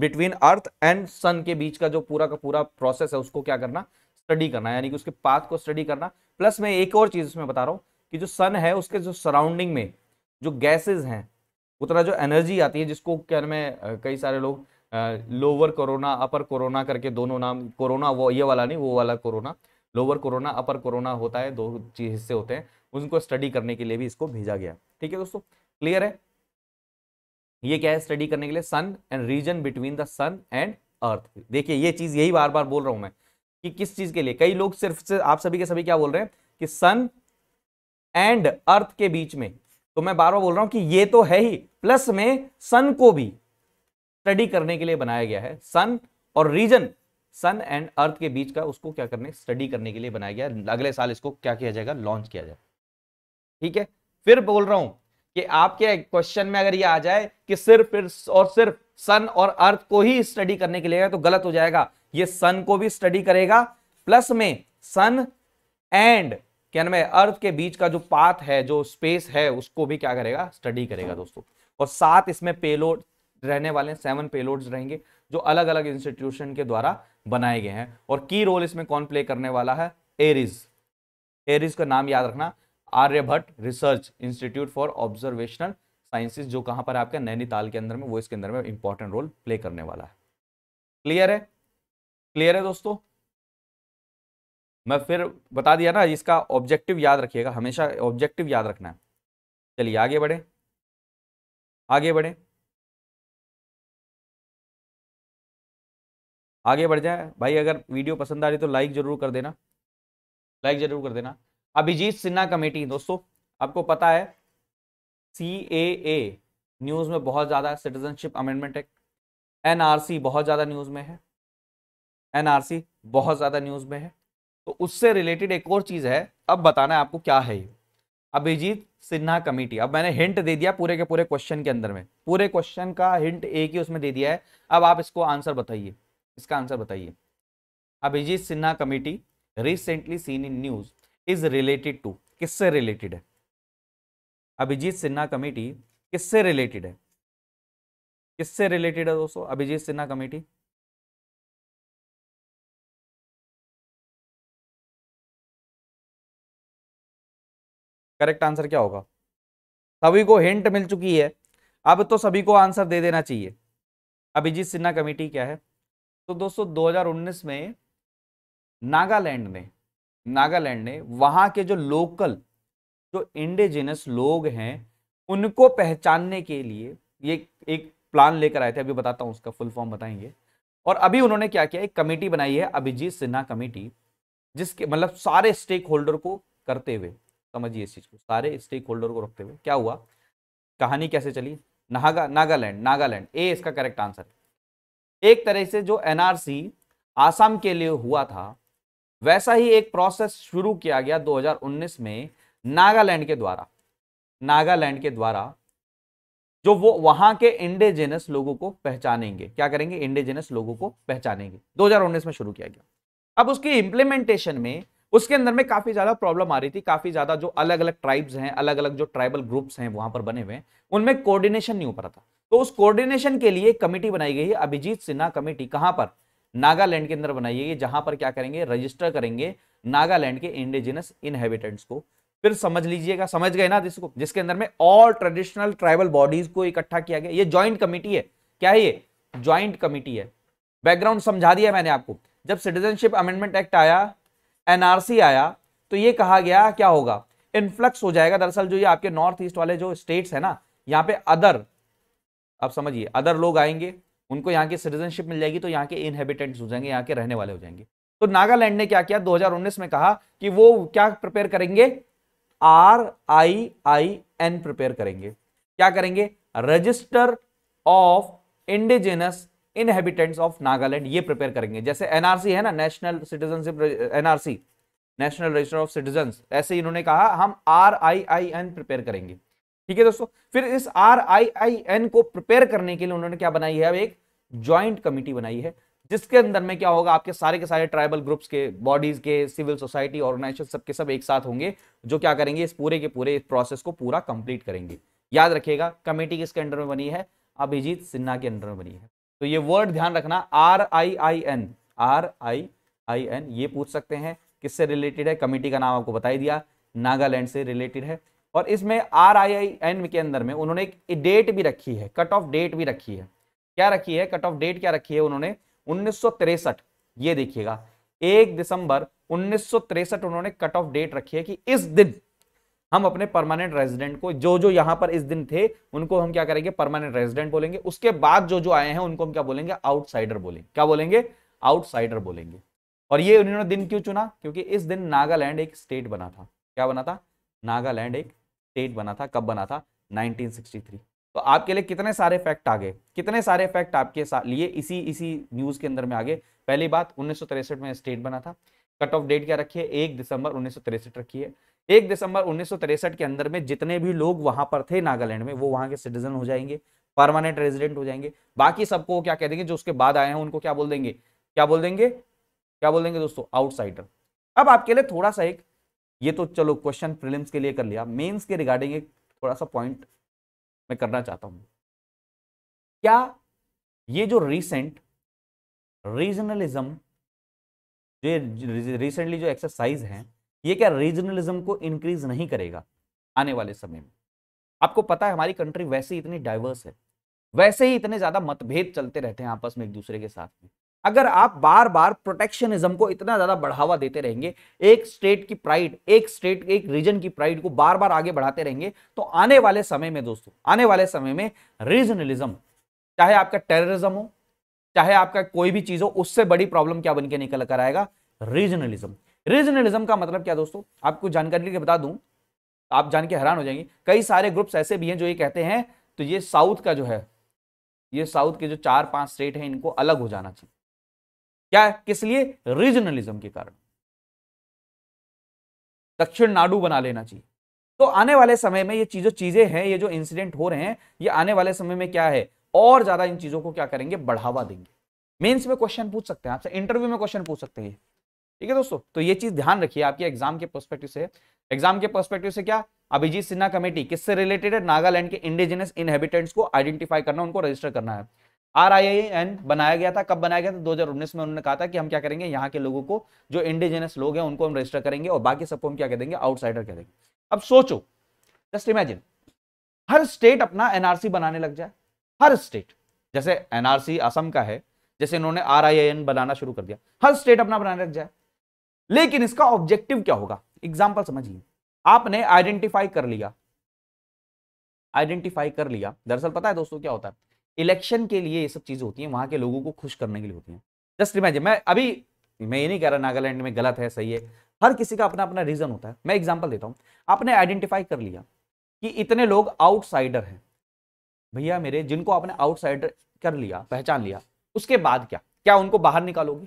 बिटवीन अर्थ एंड सन के बीच का जो पूरा का पूरा प्रोसेस है उसको क्या करना स्टडी करना यानी कि उसके पाथ को स्टडी करना प्लस मैं एक और चीज़ उसमें बता रहा हूँ कि जो सन है उसके जो सराउंडिंग में जो गैसेज हैं उतना जो एनर्जी आती है जिसको क्या नाम है कई सारे लोग लोअर कोरोना अपर कोरोना करके दोनों नाम कोरोना वो ये वाला नहीं वो वाला corona lower corona upper corona होता है दो हिस्से होते हैं उनको स्टडी करने के लिए भी इसको भेजा गया ठीक है दोस्तों क्लियर है ये क्या है स्टडी करने के लिए sun and region between the sun and earth देखिए ये चीज यही बार बार बोल रहा हूं मैं कि किस चीज के लिए कई लोग सिर्फ से आप सभी के सभी क्या बोल रहे हैं कि सन एंड अर्थ के बीच में तो मैं बार बार बोल रहा हूं कि ये तो है ही प्लस में सन को भी स्टडी करने के लिए बनाया गया है सन और रीजन सन एंड अर्थ के बीच का उसको क्या करने स्टडी करने के लिए बनाया गया अगले साल इसको क्या किया जाएगा लॉन्च किया जाएगा ठीक है फिर बोल रहा हूं कि आपके क्वेश्चन में अगर ये आ जाए कि सिर्फ और सिर्फ सन और अर्थ को ही स्टडी करने के लिए तो गलत हो जाएगा ये सन को भी स्टडी करेगा प्लस में सन एंड क्या नाम है अर्थ के बीच का जो पाथ है जो स्पेस है उसको भी क्या करेगा स्टडी करेगा दोस्तों और सात इसमें पेलोड रहने वाले सेवन पेलोड रहेंगे जो अलग अलग इंस्टीट्यूशन के द्वारा बनाए गए हैं और की रोल इसमें कौन प्ले करने वाला है एरिज एरिज का नाम याद रखना Aryabhatta research institute for observational sciences जो कहां पर आपके नैनीताल के अंदर में वो इसके अंदर में इंपॉर्टेंट रोल प्ले करने वाला है क्लियर है क्लियर है दोस्तों मैं फिर बता दिया ना इसका ऑब्जेक्टिव याद रखिएगा हमेशा ऑब्जेक्टिव याद रखना है चलिए आगे बढ़े आगे बढ़े आगे बढ़ जाए भाई अगर वीडियो पसंद आ रही तो लाइक जरूर कर देना लाइक जरूर कर देना अभिजीत सिन्हा कमेटी दोस्तों आपको पता है सी ए ए न्यूज़ में बहुत ज़्यादा सिटीजनशिप अमेंडमेंट एक्ट एनआरसी बहुत ज़्यादा न्यूज़ में है एनआरसी बहुत ज़्यादा न्यूज़ में है तो उससे रिलेटेड एक और चीज़ है अब बताना है आपको क्या है ये अभिजीत सिन्हा कमेटी अब मैंने हिंट दे दिया पूरे के पूरे क्वेश्चन के अंदर में पूरे क्वेश्चन का हिंट एक ही उसमें दे दिया है अब आप इसको आंसर बताइए इसका आंसर बताइए Abhijit Sinha committee recently seen in news is related to किससे रिलेटेड है अभिजीत सिन्हा कमेटी किससे रिलेटेड है किससे रिलेटेड है दोस्तों Abhijit Sinha committee correct answer क्या होगा सभी को हिंट मिल चुकी है अब तो सभी को आंसर दे देना चाहिए अभिजीत सिन्हा कमेटी क्या है तो दोस्तों 2019 में नागालैंड ने नागालैंड ने वहां के जो लोकल जो इंडिजिनस लोग हैं उनको पहचानने के लिए ये एक प्लान लेकर आए थे अभी बताता हूँ उसका फुल फॉर्म बताएंगे और अभी उन्होंने क्या किया एक कमेटी बनाई है अभिजीत सिन्हा कमेटी जिसके मतलब सारे स्टेक होल्डर को करते हुए समझिए इस चीज़ को सारे स्टेक होल्डर को रखते हुए क्या हुआ कहानी कैसे चली नागा नागालैंड नागालैंड ए इसका करेक्ट आंसर है एक तरह से जो एनआरसी आसाम के लिए हुआ था वैसा ही एक प्रोसेस शुरू किया गया 2019 में नागालैंड के द्वारा नागालैंड के द्वारा जो वो वहां के इंडिजिनस लोगों को पहचानेंगे क्या करेंगे इंडिजिनस लोगों को पहचानेंगे 2019 में शुरू किया गया अब उसकी इंप्लीमेंटेशन में उसके अंदर में काफी ज्यादा प्रॉब्लम आ रही थी काफी ज्यादा जो अलग अलग ट्राइब्स हैं अलग अलग जो ट्राइबल ग्रुप्स हैं वहां पर बने हुए उनमें कोऑर्डिनेशन नहीं हो पा रहा था तो उस कोऑर्डिनेशन के लिए कमेटी बनाई गई है अभिजीत सिन्हा कमेटी कहां पर नागालैंड के अंदर बनाई गई जहां पर क्या करेंगे रजिस्टर करेंगे नागालैंड के इंडिजिनस इनहेबिटेंट्स को फिर समझ लीजिएगा समझ गए ना इसको जिसके अंदर में ऑल ट्रेडिशनल ट्राइबल बॉडीज को इकट्ठा किया गया ये ज्वाइंट कमेटी है क्या है ये ज्वाइंट कमेटी है बैकग्राउंड समझा दिया मैंने आपको जब सिटीजनशिप अमेंडमेंट एक्ट आया एनआरसी आया तो ये कहा गया क्या होगा इनफ्लक्स हो जाएगा दरअसल जो ये आपके नॉर्थ ईस्ट वाले जो स्टेट्स है ना यहाँ पे अदर आप समझिए अदर लोग आएंगे उनको यहाँ की सिटीजनशिप मिल जाएगी तो यहाँ के इनहेबिटेंट्स हो जाएंगे यहाँ के रहने वाले हो जाएंगे तो नागालैंड ने क्या किया 2019 में कहा कि वो क्या प्रिपेयर करेंगे R I I N prepare करेंगे क्या करेंगे register of indigenous inhabitants of Nagaland ये प्रिपेयर करेंगे जैसे एनआरसी है ना national citizenship NRC national register of citizen ऐसे इन्होंने कहा हम R I I N prepare करेंगे ठीक है दोस्तों फिर इस आर आई आई एन को प्रिपेयर करने के लिए उन्होंने क्या बनाई है एक ज्वाइंट कमिटी बनाई है जिसके अंदर में क्या होगा आपके सारे के सारे ट्राइबल ग्रुप्स के बॉडीज के सिविल सोसाइटी ऑर्गेनाइजेशन सबके सब एक साथ होंगे जो क्या करेंगे इस पूरे के पूरे इस प्रोसेस को पूरा कंप्लीट करेंगे याद रखिएगा कमेटी किसके अंडर में बनी है अभिजीत सिन्हा के अंडर में बनी है तो ये वर्ड ध्यान रखना R I I N R I I N ये पूछ सकते हैं किससे रिलेटेड है कमेटी का नाम आपको बताई दिया नागालैंड से रिलेटेड है और इसमें आर आई आई एन के अंदर में उन्होंने एक डेट भी रखी है कट ऑफ डेट भी रखी है क्या रखी है कट ऑफ डेट क्या रखी है उन्होंने उन्नीस ये देखिएगा एक दिसंबर उन्नीस उन्होंने कट ऑफ डेट रखी है कि इस दिन हम अपने परमानेंट रेजिडेंट को जो जो यहाँ पर इस दिन थे उनको हम क्या करेंगे परमानेंट रेजिडेंट बोलेंगे उसके बाद जो जो आए हैं उनको हम क्या बोलेंगे आउटसाइडर बोलेंगे क्या बोलेंगे आउटसाइडर बोलेंगे और ये उन्होंने दिन क्यों चुना क्योंकि इस दिन नागालैंड एक स्टेट बना था क्या बना था नागालैंड एक स्टेट बना था कब बना था नाइनटीन तो आपके लिए कितने सारे फैक्ट आ गए कितने सारे फैक्ट आपके लिए इसी इसी न्यूज के अंदर में आ गए पहली बात उन्नीस में स्टेट बना था कट ऑफ डेट क्या रखिए एक दिसंबर उन्नीस रखिए एक दिसंबर उन्नीस के अंदर में जितने भी लोग वहां पर थे नागालैंड में वो वहां के सिटीजन हो जाएंगे परमानेंट रेजिडेंट हो जाएंगे बाकी सबको क्या कह देंगे जो उसके बाद आए हैं उनको क्या बोल देंगे क्या बोल देंगे क्या बोल देंगे दोस्तों आउटसाइडर अब आपके लिए थोड़ा सा एक ये तो चलो क्वेश्चन प्रिलिम्स के लिए कर लिया मेंस के रिगार्डिंग एक थोड़ा सा पॉइंट मैं करना चाहता हूं क्या ये जो रिसेंट रीजनलिज्म जो रिसेंटली जो एक्सरसाइज है ये क्या रीजनलिज्म को इंक्रीज नहीं करेगा आने वाले समय में आपको पता है हमारी कंट्री वैसे ही इतनी डाइवर्स है वैसे ही इतने ज्यादा मतभेद चलते रहते हैं आपस में एक दूसरे के साथ में अगर आप बार बार प्रोटेक्शनिज्म को इतना ज्यादा बढ़ावा देते रहेंगे एक स्टेट की प्राइड एक स्टेट एक रीजन की प्राइड को बार बार आगे बढ़ाते रहेंगे तो आने वाले समय में दोस्तों आने वाले समय में रीजनलिज्म चाहे आपका टेररिज्म हो चाहे आपका कोई भी चीज हो उससे बड़ी प्रॉब्लम क्या बनकर निकल कर आएगा रीजनलिज्म रीजनलिज्म का मतलब क्या दोस्तों आपको जानकारी के बता दूं आप जान के हैरान हो जाएंगे कई सारे ग्रुप्स ऐसे भी हैं जो ये कहते हैं तो ये साउथ का जो है ये साउथ के जो चार पांच स्टेट हैं इनको अलग हो जाना चाहिए क्या किस लिए रीजनलिज्म के कारण दक्षिण नाडु बना लेना चाहिए तो आने वाले समय में ये चीजों चीजें हैं ये जो इंसिडेंट हो रहे हैं ये आने वाले समय में क्या है और ज्यादा इन चीजों को क्या करेंगे बढ़ावा देंगे मेंस में क्वेश्चन पूछ सकते हैं आपसे इंटरव्यू में क्वेश्चन पूछ सकते हैं ठीक है दोस्तों तो ये चीज ध्यान रखिए आपके एग्जाम के पर्सपेक्टिव से एग्जाम के पर्सपेक्टिव से क्या अभिजीत सिन्हा कमेटी किससे रिलेटेड है नागालैंड के इंडिजिनियस इनहेबिटेंट्स को आइडेंटिफाई करना उनको रजिस्टर करना है आर आई एन बनाया गया था कब बनाया गया था 2019 में उन्होंने कहा था कि हम क्या करेंगे यहाँ के लोगों को जो इंडिजिनियस लोग हैं उनको हम रजिस्टर करेंगे और बाकी सबको हम क्या कह देंगे आउटसाइडर कह देंगे अब सोचो जस्ट इमेजिन हर स्टेट अपना एनआरसी बनाने लग जाए हर स्टेट जैसे एनआरसी असम का है जैसे इन्होंने आर बनाना शुरू कर दिया हर स्टेट अपना बनाने लग जाए लेकिन इसका ऑब्जेक्टिव क्या होगा एग्जाम्पल समझिए आपने आइडेंटिफाई कर लिया आइडेंटिफाई कर लिया दरअसल पता है दोस्तों क्या होता है इलेक्शन के लिए ये सब चीजें होती हैं वहां के लोगों को खुश करने के लिए होती हैं जस्ट इमेजिन मैं अभी मैं ये नहीं कह रहा नागालैंड में गलत है सही है हर किसी का अपना अपना रीजन होता है मैं एग्जाम्पल देता हूँ आपने आइडेंटिफाई कर लिया कि इतने लोग आउटसाइडर हैं भैया मेरे जिनको आपने आउटसाइडर कर लिया पहचान लिया उसके बाद क्या क्या उनको बाहर निकालोगे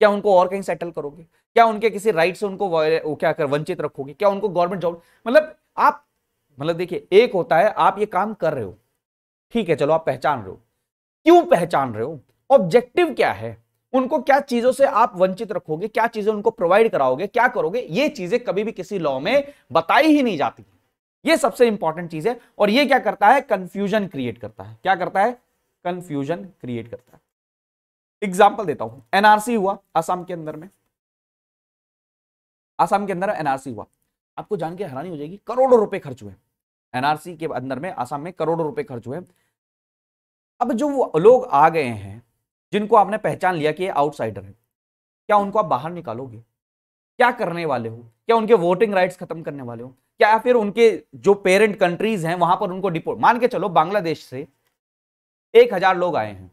क्या उनको और कहीं सेटल करोगे क्या उनके किसी राइट से उनको क्या कर वंचित रखोगे क्या उनको गवर्नमेंट जॉब मतलब आप मतलब देखिए एक होता है आप ये काम कर रहे हो ठीक है चलो आप पहचान रहे हो क्यों पहचान रहे हो ऑब्जेक्टिव क्या है उनको क्या चीजों से आप वंचित रखोगे क्या चीजें उनको प्रोवाइड कराओगे क्या करोगे ये चीजें कभी भी किसी लॉ में बताई ही नहीं जाती ये सबसे इंपॉर्टेंट चीज है और ये क्या करता है कंफ्यूजन क्रिएट करता है क्या करता है कंफ्यूजन क्रिएट करता है एग्जाम्पल देता हूं एनआरसी हुआ आसाम के अंदर में आसाम के अंदर एनआरसी हुआ आपको जान के हैरानी हो जाएगी करोड़ों रुपए खर्च हुए एनआरसी के अंदर में आसाम में करोड़ों रुपए खर्च हुए अब जो वो लोग आ गए हैं जिनको आपने पहचान लिया कि ये आउटसाइडर है क्या उनको आप बाहर निकालोगे क्या करने वाले हो क्या उनके वोटिंग राइट्स खत्म करने वाले हो क्या फिर उनके जो पेरेंट कंट्रीज हैं वहां पर उनको डिपोर्ट मान के चलो बांग्लादेश से एक हजार लोग आए हैं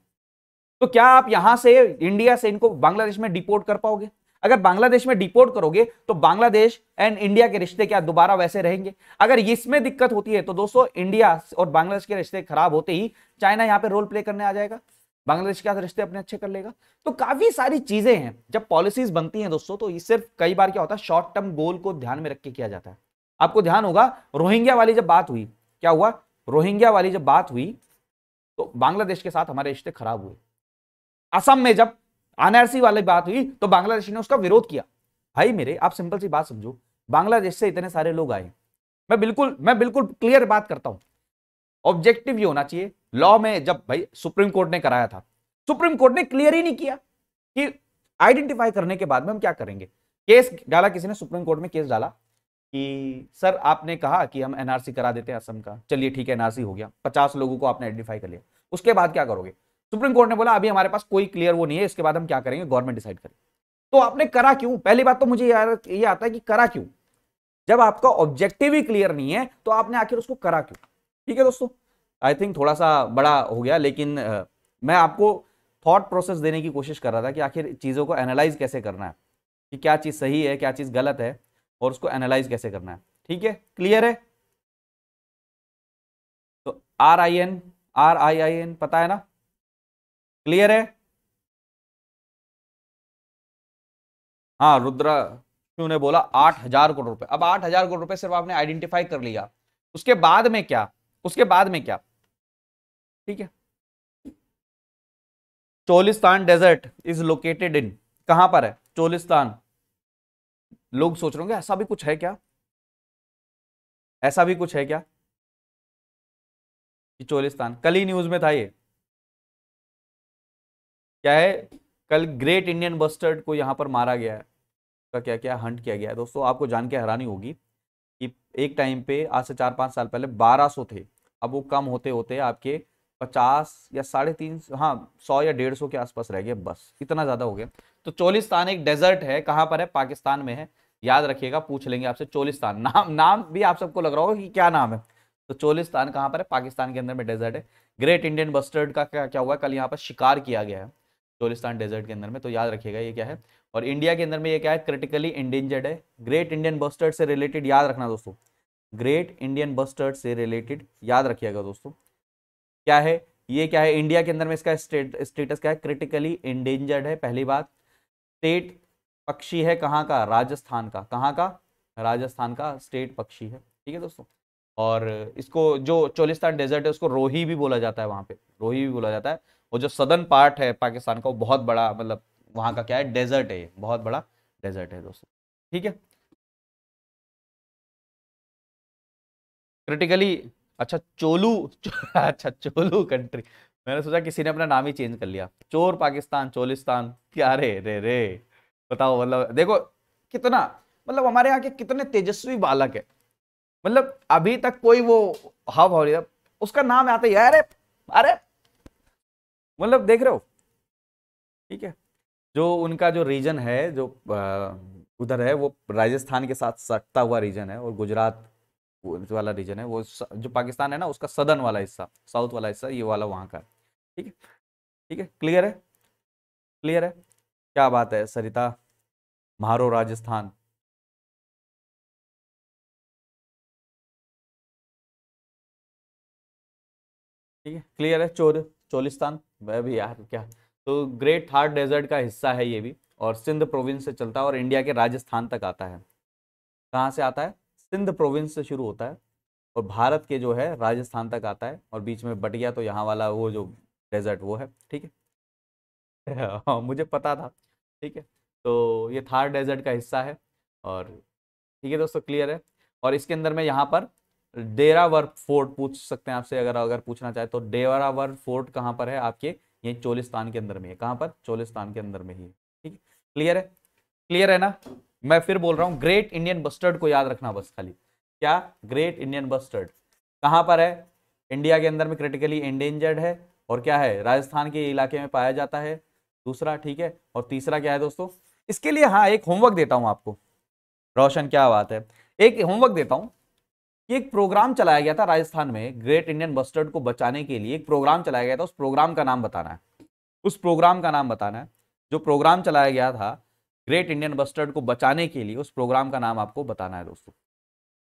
तो क्या आप यहां से इंडिया से इनको बांग्लादेश में डिपोर्ट कर पाओगे अगर बांग्लादेश में डिपोर्ट करोगे तो बांग्लादेश एंड इंडिया के रिश्ते क्या दोबारा वैसे रहेंगे अगर इसमें दिक्कत होती है तो दोस्तों इंडिया और बांग्लादेश के रिश्ते खराब होते ही चाइना यहां पे रोल प्ले करने आ जाएगा बांग्लादेश के साथ रिश्ते अपने अच्छे कर लेगा तो काफी सारी चीजें हैं जब पॉलिसीज बनती हैं दोस्तों तो ये सिर्फ कई बार क्या होता है शॉर्ट टर्म गोल को ध्यान में रख के किया जाता है आपको ध्यान होगा रोहिंग्या वाली जब बात हुई क्या हुआ रोहिंग्या वाली जब बात हुई तो बांग्लादेश के साथ हमारे रिश्ते खराब हुए असम में जब एनआरसी वाली बात हुई तो बांग्लादेशी ने उसका विरोध किया भाई मेरे आप सिंपल सी बात समझो बांग्लादेश से इतने सारे लोग आए मैं बिल्कुल मैं बिल्कुल क्लियर बात करता हूं ऑब्जेक्टिव ये होना चाहिए लॉ में जब भाई सुप्रीम कोर्ट ने कराया था सुप्रीम कोर्ट ने क्लियर ही नहीं किया कि आइडेंटिफाई करने के बाद में हम क्या करेंगे केस डाला किसी ने सुप्रीम कोर्ट में केस डाला कि सर आपने कहा कि हम एनआरसी करा देते हैं असम का चलिए ठीक है एनआरसी हो गया पचास लोगों को आपने आइडेंटिफाई कर लिया उसके बाद क्या करोगे सुप्रीम कोर्ट ने बोला अभी हमारे पास कोई क्लियर वो नहीं है इसके बाद हम क्या करेंगे गवर्नमेंट डिसाइड करेंगे तो आपने करा क्यों पहली बात तो मुझे ये आता है कि करा क्यों जब आपका ऑब्जेक्टिव ही क्लियर नहीं है तो आपने आखिर उसको करा क्यों ठीक है दोस्तों आई थिंक थोड़ा सा बड़ा हो गया लेकिन मैं आपको थॉट प्रोसेस देने की कोशिश कर रहा था कि आखिर चीज़ों को एनालाइज कैसे करना है कि क्या चीज़ सही है क्या चीज़ गलत है और उसको एनालाइज कैसे करना है ठीक है क्लियर है तो R I N R I I N पता है ना क्लियर है हाँ रुद्रा शिव ने बोला आठ हजार करोड़ रुपए अब आठ हजार करोड़ रुपए सिर्फ आपने आइडेंटिफाई कर लिया उसके बाद में क्या उसके बाद में क्या ठीक है Cholistan desert is located in कहां पर है चोलिस्तान लोग सोच रहे होंगे ऐसा भी कुछ है क्या ऐसा भी कुछ है क्या चोलिस्तान कल ही न्यूज में था ये क्या है कल ग्रेट इंडियन बस्टर्ड को यहाँ पर मारा गया है उसका क्या क्या हंट किया गया है दोस्तों आपको जान के हैरानी होगी कि एक टाइम पे आज से चार पाँच साल पहले 1200 थे अब वो कम होते होते आपके पचास या साढ़े तीन हाँ सौ या डेढ़ सौ के आसपास रह गए बस इतना ज़्यादा हो गया तो चोलिस्तान एक डेजर्ट है कहाँ पर है पाकिस्तान में है याद रखिएगा पूछ लेंगे आपसे चोलिस्तान नाम नाम भी आप सबको लग रहा होगा कि क्या नाम है तो चोलिस्तान कहाँ पर है पाकिस्तान के अंदर में डेजर्ट है ग्रेट इंडियन बस्टर्ड का क्या क्या हुआ कल यहाँ पर शिकार किया गया है चोलिस्तान डेजर्ट के अंदर में तो याद रखिएगा ये क्या है और इंडिया के अंदर में ये क्या है क्रिटिकली इंडेंजर्ड है ग्रेट इंडियन बस्टर्ड से रिलेटेड याद रखना दोस्तों ग्रेट इंडियन बस्टर्ड से रिलेटेड याद रखिएगा दोस्तों क्या है ये क्या है इंडिया के अंदर में इसका स्टेटस क्या है क्रिटिकली इंडेंजर्ड है पहली बात स्टेट पक्षी है कहाँ का राजस्थान का कहाँ का राजस्थान का स्टेट पक्षी है ठीक है दोस्तों और इसको जो चोलिस्तान डेजर्ट है उसको रोही भी बोला जाता है वहाँ पे रोही भी बोला जाता है वो जो सदन पार्ट है पाकिस्तान का वो बहुत बड़ा मतलब वहां का क्या है डेजर्ट है बहुत बड़ा डेजर्ट है दोस्तों ठीक है क्रिटिकली अच्छा चोलू चो, अच्छा चोलू कंट्री मैंने सोचा किसी ने अपना नाम ही चेंज कर लिया चोर पाकिस्तान चोलिस्तान क्या रे रे रे बताओ मतलब देखो कितना मतलब हमारे यहाँ के कितने तेजस्वी बालक है मतलब अभी तक कोई वो हब हाँ, हो उसका नाम आता है अरे अरे मतलब देख रहे हो ठीक है जो उनका जो रीजन है जो उधर है वो राजस्थान के साथ सटता हुआ रीजन है और गुजरात वाला रीजन है वो जो पाकिस्तान है ना उसका सदन वाला हिस्सा साउथ वाला हिस्सा ये वाला वहाँ का ठीक है ठीक है क्लियर है क्लियर है क्या बात है सरिता मारो राजस्थान ठीक है क्लियर है चोर चोलिस्तान वह भी यार क्या तो ग्रेट थार डेजर्ट का हिस्सा है ये भी और सिंध प्रोविंस से चलता है और इंडिया के राजस्थान तक आता है कहाँ से आता है सिंध प्रोविंस से शुरू होता है और भारत के जो है राजस्थान तक आता है और बीच में बटिया तो यहाँ वाला वो जो डेजर्ट वो है ठीक है हाँ, मुझे पता था ठीक है तो ये थार डेजर्ट का हिस्सा है और ठीक है दोस्तों क्लियर है और इसके अंदर में यहाँ पर डेरावर फोर्ट पूछ सकते हैं आपसे अगर अगर पूछना चाहे तो डेरावर फोर्ट कहाँ पर है आपके ये चोलिस्तान के अंदर में है कहाँ पर चोलिस्तान के अंदर में ही ठीक है क्लियर है क्लियर है ना मैं फिर बोल रहा हूँ ग्रेट इंडियन बस्टर्ड को याद रखना बस खाली क्या ग्रेट इंडियन बस्टर्ड कहाँ पर है इंडिया के अंदर में क्रिटिकली एंडेंजर्ड है और क्या है राजस्थान के इलाके में पाया जाता है दूसरा ठीक है और तीसरा क्या है दोस्तों इसके लिए हाँ एक होमवर्क देता हूँ आपको रोशन क्या बात है एक होमवर्क देता हूँ कि एक प्रोग्राम चलाया गया था राजस्थान में ग्रेट इंडियन बस्टर्ड को बचाने के लिए एक प्रोग्राम चलाया गया था उस प्रोग्राम का नाम बताना है उस प्रोग्राम का नाम बताना है जो प्रोग्राम चलाया गया था ग्रेट इंडियन बस्टर्ड को बचाने के लिए उस प्रोग्राम का नाम आपको बताना है दोस्तों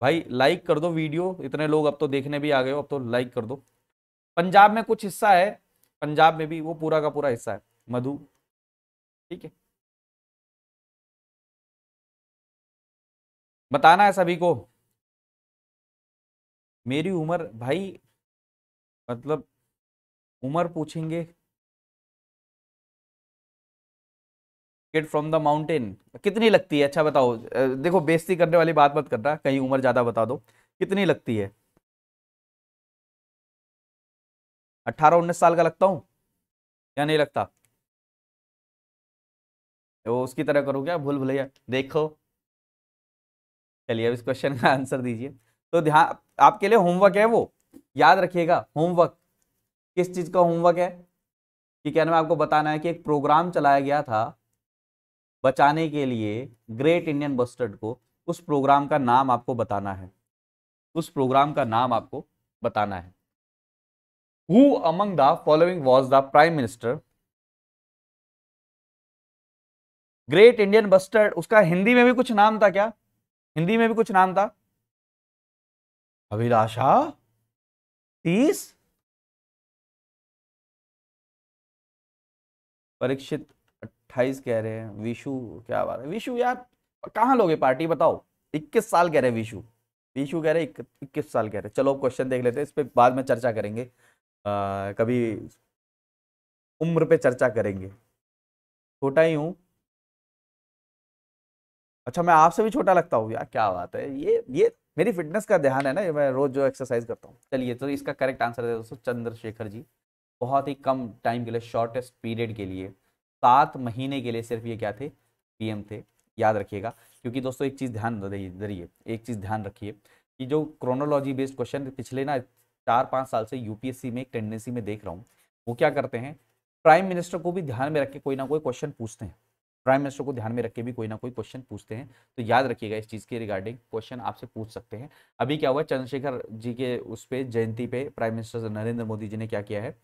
भाई लाइक कर दो वीडियो इतने लोग अब तो देखने भी आ गए हो अब तो लाइक कर दो पंजाब में कुछ हिस्सा है पंजाब में भी वो पूरा का पूरा हिस्सा है मधु ठीक है बताना है सभी को मेरी उम्र भाई मतलब उम्र पूछेंगे गेट फ्रॉम द माउंटेन कितनी लगती है अच्छा बताओ देखो बेस्ती करने वाली बात मत करना कहीं उम्र ज़्यादा बता दो कितनी लगती है अट्ठारह उन्नीस साल का लगता हूँ या नहीं लगता वो उसकी तरह करो क्या भूल भूलिया देखो चलिए अब इस क्वेश्चन का आंसर दीजिए तो ध्यान आपके लिए होमवर्क है वो याद रखिएगा होमवर्क किस चीज का होमवर्क है कि कहना मैं आपको बताना है कि एक प्रोग्राम चलाया गया था बचाने के लिए ग्रेट इंडियन बस्टर्ड को उस प्रोग्राम का नाम आपको बताना है उस प्रोग्राम का नाम आपको बताना है who among the following was the prime minister great Indian bustard उसका हिंदी में भी कुछ नाम था क्या हिंदी में भी कुछ नाम था अभिलाषा तीस परीक्षित अट्ठाईस कह रहे हैं विशु क्या बात है विशु यार कहाँ लोगे पार्टी बताओ इक्कीस साल कह रहे हैं विशु विशु कह रहे इक्कीस साल कह रहे चलो क्वेश्चन देख लेते हैं इस पर बाद में चर्चा करेंगे आ, कभी उम्र पे चर्चा करेंगे छोटा ही हूँ अच्छा मैं आपसे भी छोटा लगता हूँ यार क्या बात है ये ये मेरी फिटनेस का ध्यान है ना मैं रोज जो एक्सरसाइज करता हूँ चलिए तो इसका करेक्ट आंसर है दोस्तों चंद्रशेखर जी बहुत ही कम टाइम के लिए शॉर्टेस्ट पीरियड के लिए सात महीने के लिए सिर्फ ये क्या थे पीएम थे याद रखिएगा क्योंकि दोस्तों एक चीज़ ध्यान दरिए एक चीज़ ध्यान रखिए कि जो क्रोनोलॉजी बेस्ड क्वेश्चन पिछले ना चार पाँच साल से यूपीएससी में एक टेंडेंसी में देख रहा हूँ वो क्या करते हैं प्राइम मिनिस्टर को भी ध्यान में रख के कोई ना कोई क्वेश्चन पूछते हैं प्राइम मिनिस्टर को ध्यान में रख के भी कोई ना कोई क्वेश्चन पूछते हैं तो याद रखिएगा इस चीज़ के रिगार्डिंग क्वेश्चन आपसे पूछ सकते हैं अभी क्या हुआ चंद्रशेखर जी के उस पर जयंती पे प्राइम मिनिस्टर नरेंद्र मोदी जी ने क्या किया है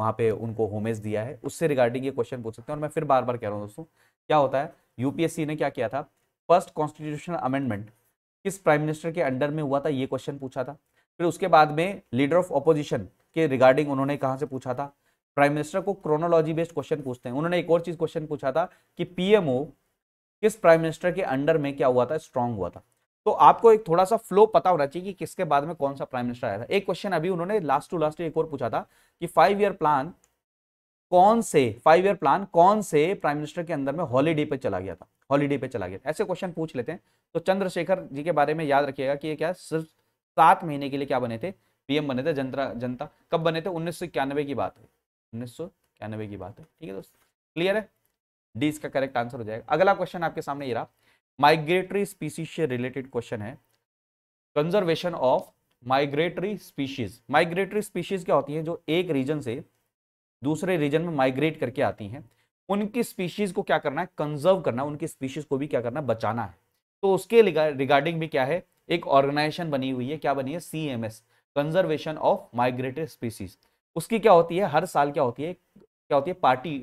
वहाँ पे उनको होमेज दिया है उससे रिगार्डिंग ये क्वेश्चन पूछ सकते हैं और मैं फिर बार बार कह रहा हूँ दोस्तों क्या होता है यूपीएससी ने क्या किया था फर्स्ट कॉन्स्टिट्यूशनल अमेंडमेंट किस प्राइम मिनिस्टर के अंडर में हुआ था ये क्वेश्चन पूछा था फिर उसके बाद में लीडर ऑफ अपोजिशन के रिगार्डिंग उन्होंने कहाँ से पूछा था प्राइम मिनिस्टर को क्रोनोलॉजी बेस्ड क्वेश्चन पूछते हैं उन्होंने एक और चीज क्वेश्चन पूछा था कि पीएमओ किस प्राइम मिनिस्टर के अंडर में क्या हुआ था स्ट्रांग हुआ था तो आपको एक थोड़ा सा फ्लो पता होना चाहिए कि किसके बाद में कौन सा प्राइम मिनिस्टर आया था एक क्वेश्चन अभी उन्होंने लास्ट टू लास्ट एक और पूछा था कि फाइव ईयर प्लान कौन से फाइव ईयर प्लान कौन से प्राइम मिनिस्टर के अंदर में हॉलीडे पे चला गया था हॉलीडे पे चला गया ऐसे क्वेश्चन पूछ लेते हैं तो चंद्रशेखर जी के बारे में याद रखिएगा कि ये क्या सिर्फ सात महीने के लिए क्या बने थे पीएम बने थे जनता जनता कब बने थे उन्नीस की बात है उन्नीस की बात है ठीक है दोस्त क्लियर है डी इसका करेक्ट आंसर हो जाएगा अगला क्वेश्चन आपके सामने ये रहा माइग्रेटरी स्पीसीज से रिलेटेड क्वेश्चन है conservation of migratory species migratory species क्या होती हैं जो एक रीजन से दूसरे रीजन में माइग्रेट करके आती हैं उनकी स्पीशीज को क्या करना है कंजर्व करना उनकी स्पीशीज को भी क्या करना बचाना है तो उसके रिगार्डिंग भी क्या है एक ऑर्गेनाइजेशन बनी हुई है क्या बनी है C conservation of migratory species उसकी क्या होती है हर साल क्या होती है क्या होती है पार्टी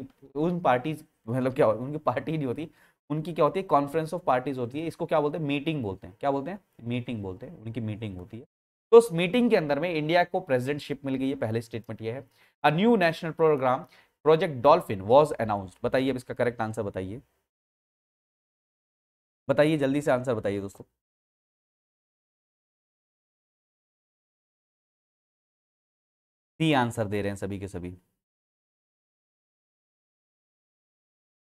उन पार्टीज मतलब क्या होती है उनकी पार्टी नहीं होती उनकी क्या होती है कॉन्फ्रेंस ऑफ पार्टीज होती है इसको क्या बोलते हैं मीटिंग बोलते हैं क्या बोलते हैं मीटिंग बोलते हैं उनकी मीटिंग होती है तो उस मीटिंग के अंदर में इंडिया को प्रेसिडेंटशिप मिल गई है पहले स्टेटमेंट ये है a new national programme project dolphin was announced बताइए अब इसका करेक्ट आंसर बताइए बताइए जल्दी से आंसर बताइए दोस्तों सी आंसर दे रहे हैं सभी के सभी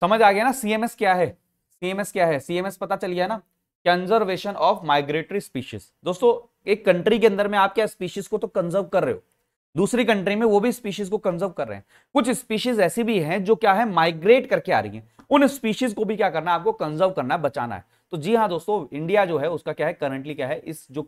समझ आ गया ना सीएमएस क्या है सीएमएस क्या है सीएमएस पता चल गया ना कंजर्वेशन ऑफ माइग्रेटरी स्पीशीज दोस्तों एक कंट्री के अंदर में आप क्या स्पीशीज को तो कंजर्व कर रहे हो दूसरी कंट्री में वो भी स्पीशीज को कंजर्व कर रहे हैं कुछ स्पीशीज ऐसी भी हैं जो क्या है माइग्रेट करके आ रही हैं उन स्पीशीज को भी क्या करना है आपको कंजर्व करना है बचाना है तो जी हाँ दोस्तों इंडिया जो है उसका क्या है करंटली क्या है इस जो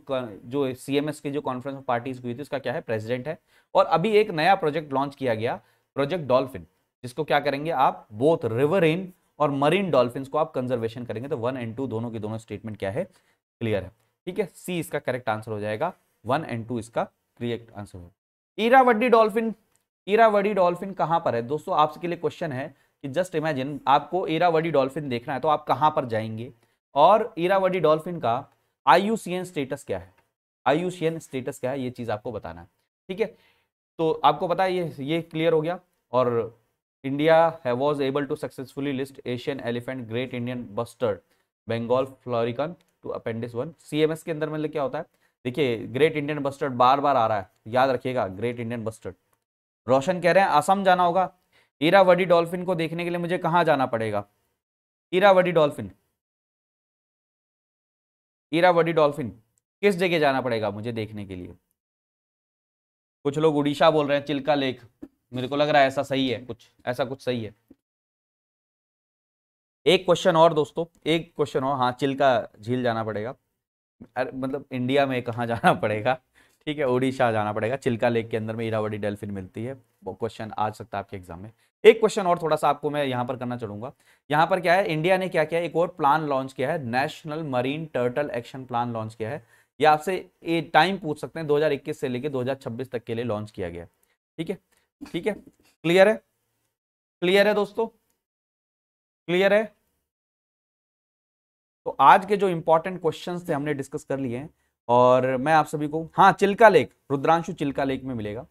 जो सीएमएस की जो कॉन्फ्रेंस ऑफ पार्टीज हुई थी उसका क्या है प्रेसिडेंट है और अभी एक नया प्रोजेक्ट लॉन्च किया गया प्रोजेक्ट डॉल्फिन जिसको क्या करेंगे आप बोथ रिवर इन और मरीन डॉल्फिन को आप कंजर्वेशन करेंगे तो वन एंड टू दोनों की दोनों स्टेटमेंट क्या है क्लियर है ठीक है सी इसका करेक्ट आंसर हो जाएगा वन एंड टू इसका क्रिएक्ट आंसर होगा ईरावड्डी डॉल्फिन ईरावडी डॉल्फिन कहाँ पर है दोस्तों आपके लिए क्वेश्चन है कि जस्ट इमेजिन आपको ईरावडी डॉल्फिन देखना है तो आप कहाँ पर जाएंगे और इरावडी डॉल्फिन का आईयूसीएन स्टेटस क्या है आईयूसीएन स्टेटस क्या है ये चीज़ आपको बताना है ठीक है तो आपको पता है ये ये क्लियर हो गया और इंडिया है was able to successfully list Asian elephant great Indian bustard Bengal florican to appendix one CMS के अंदर मतलब क्या होता है देखिए ग्रेट इंडियन बस्टर्ड बार बार आ रहा है याद रखिएगा ग्रेट इंडियन बस्टर्ड रोशन कह रहे हैं असम जाना होगा इरावडी डॉल्फिन को देखने के लिए मुझे कहाँ जाना पड़ेगा इरावडी डॉल्फिन इरावडी डॉल्फिन किस जगह जाना पड़ेगा मुझे देखने के लिए कुछ लोग उड़ीसा बोल रहे हैं चिल्का लेक मेरे को लग रहा है ऐसा सही है कुछ ऐसा कुछ सही है एक क्वेश्चन और दोस्तों एक क्वेश्चन और हाँ चिल्का झील जाना पड़ेगा अरे मतलब इंडिया में कहाँ जाना पड़ेगा ठीक है उड़ीसा जाना पड़ेगा चिल्का लेक के अंदर में इरावडी डॉल्फिन मिलती है वो क्वेश्चन आ सकता है आपके एग्जाम में एक क्वेश्चन और थोड़ा सा आपको मैं यहां पर करना चाहूंगा यहाँ पर क्या है इंडिया ने क्या किया एक और प्लान लॉन्च किया है national marine turtle action plan launch किया है ये आपसे टाइम पूछ सकते हैं 2021 से लेकर 2026 तक के लिए लॉन्च किया गया ठीक है ठीक है क्लियर है क्लियर है दोस्तों क्लियर है तो आज के जो इंपॉर्टेंट क्वेश्चन थे हमने डिस्कस कर लिए हैं और मैं आप सभी को हाँ चिल्का लेक रुद्रांशु चिल्का लेक में मिलेगा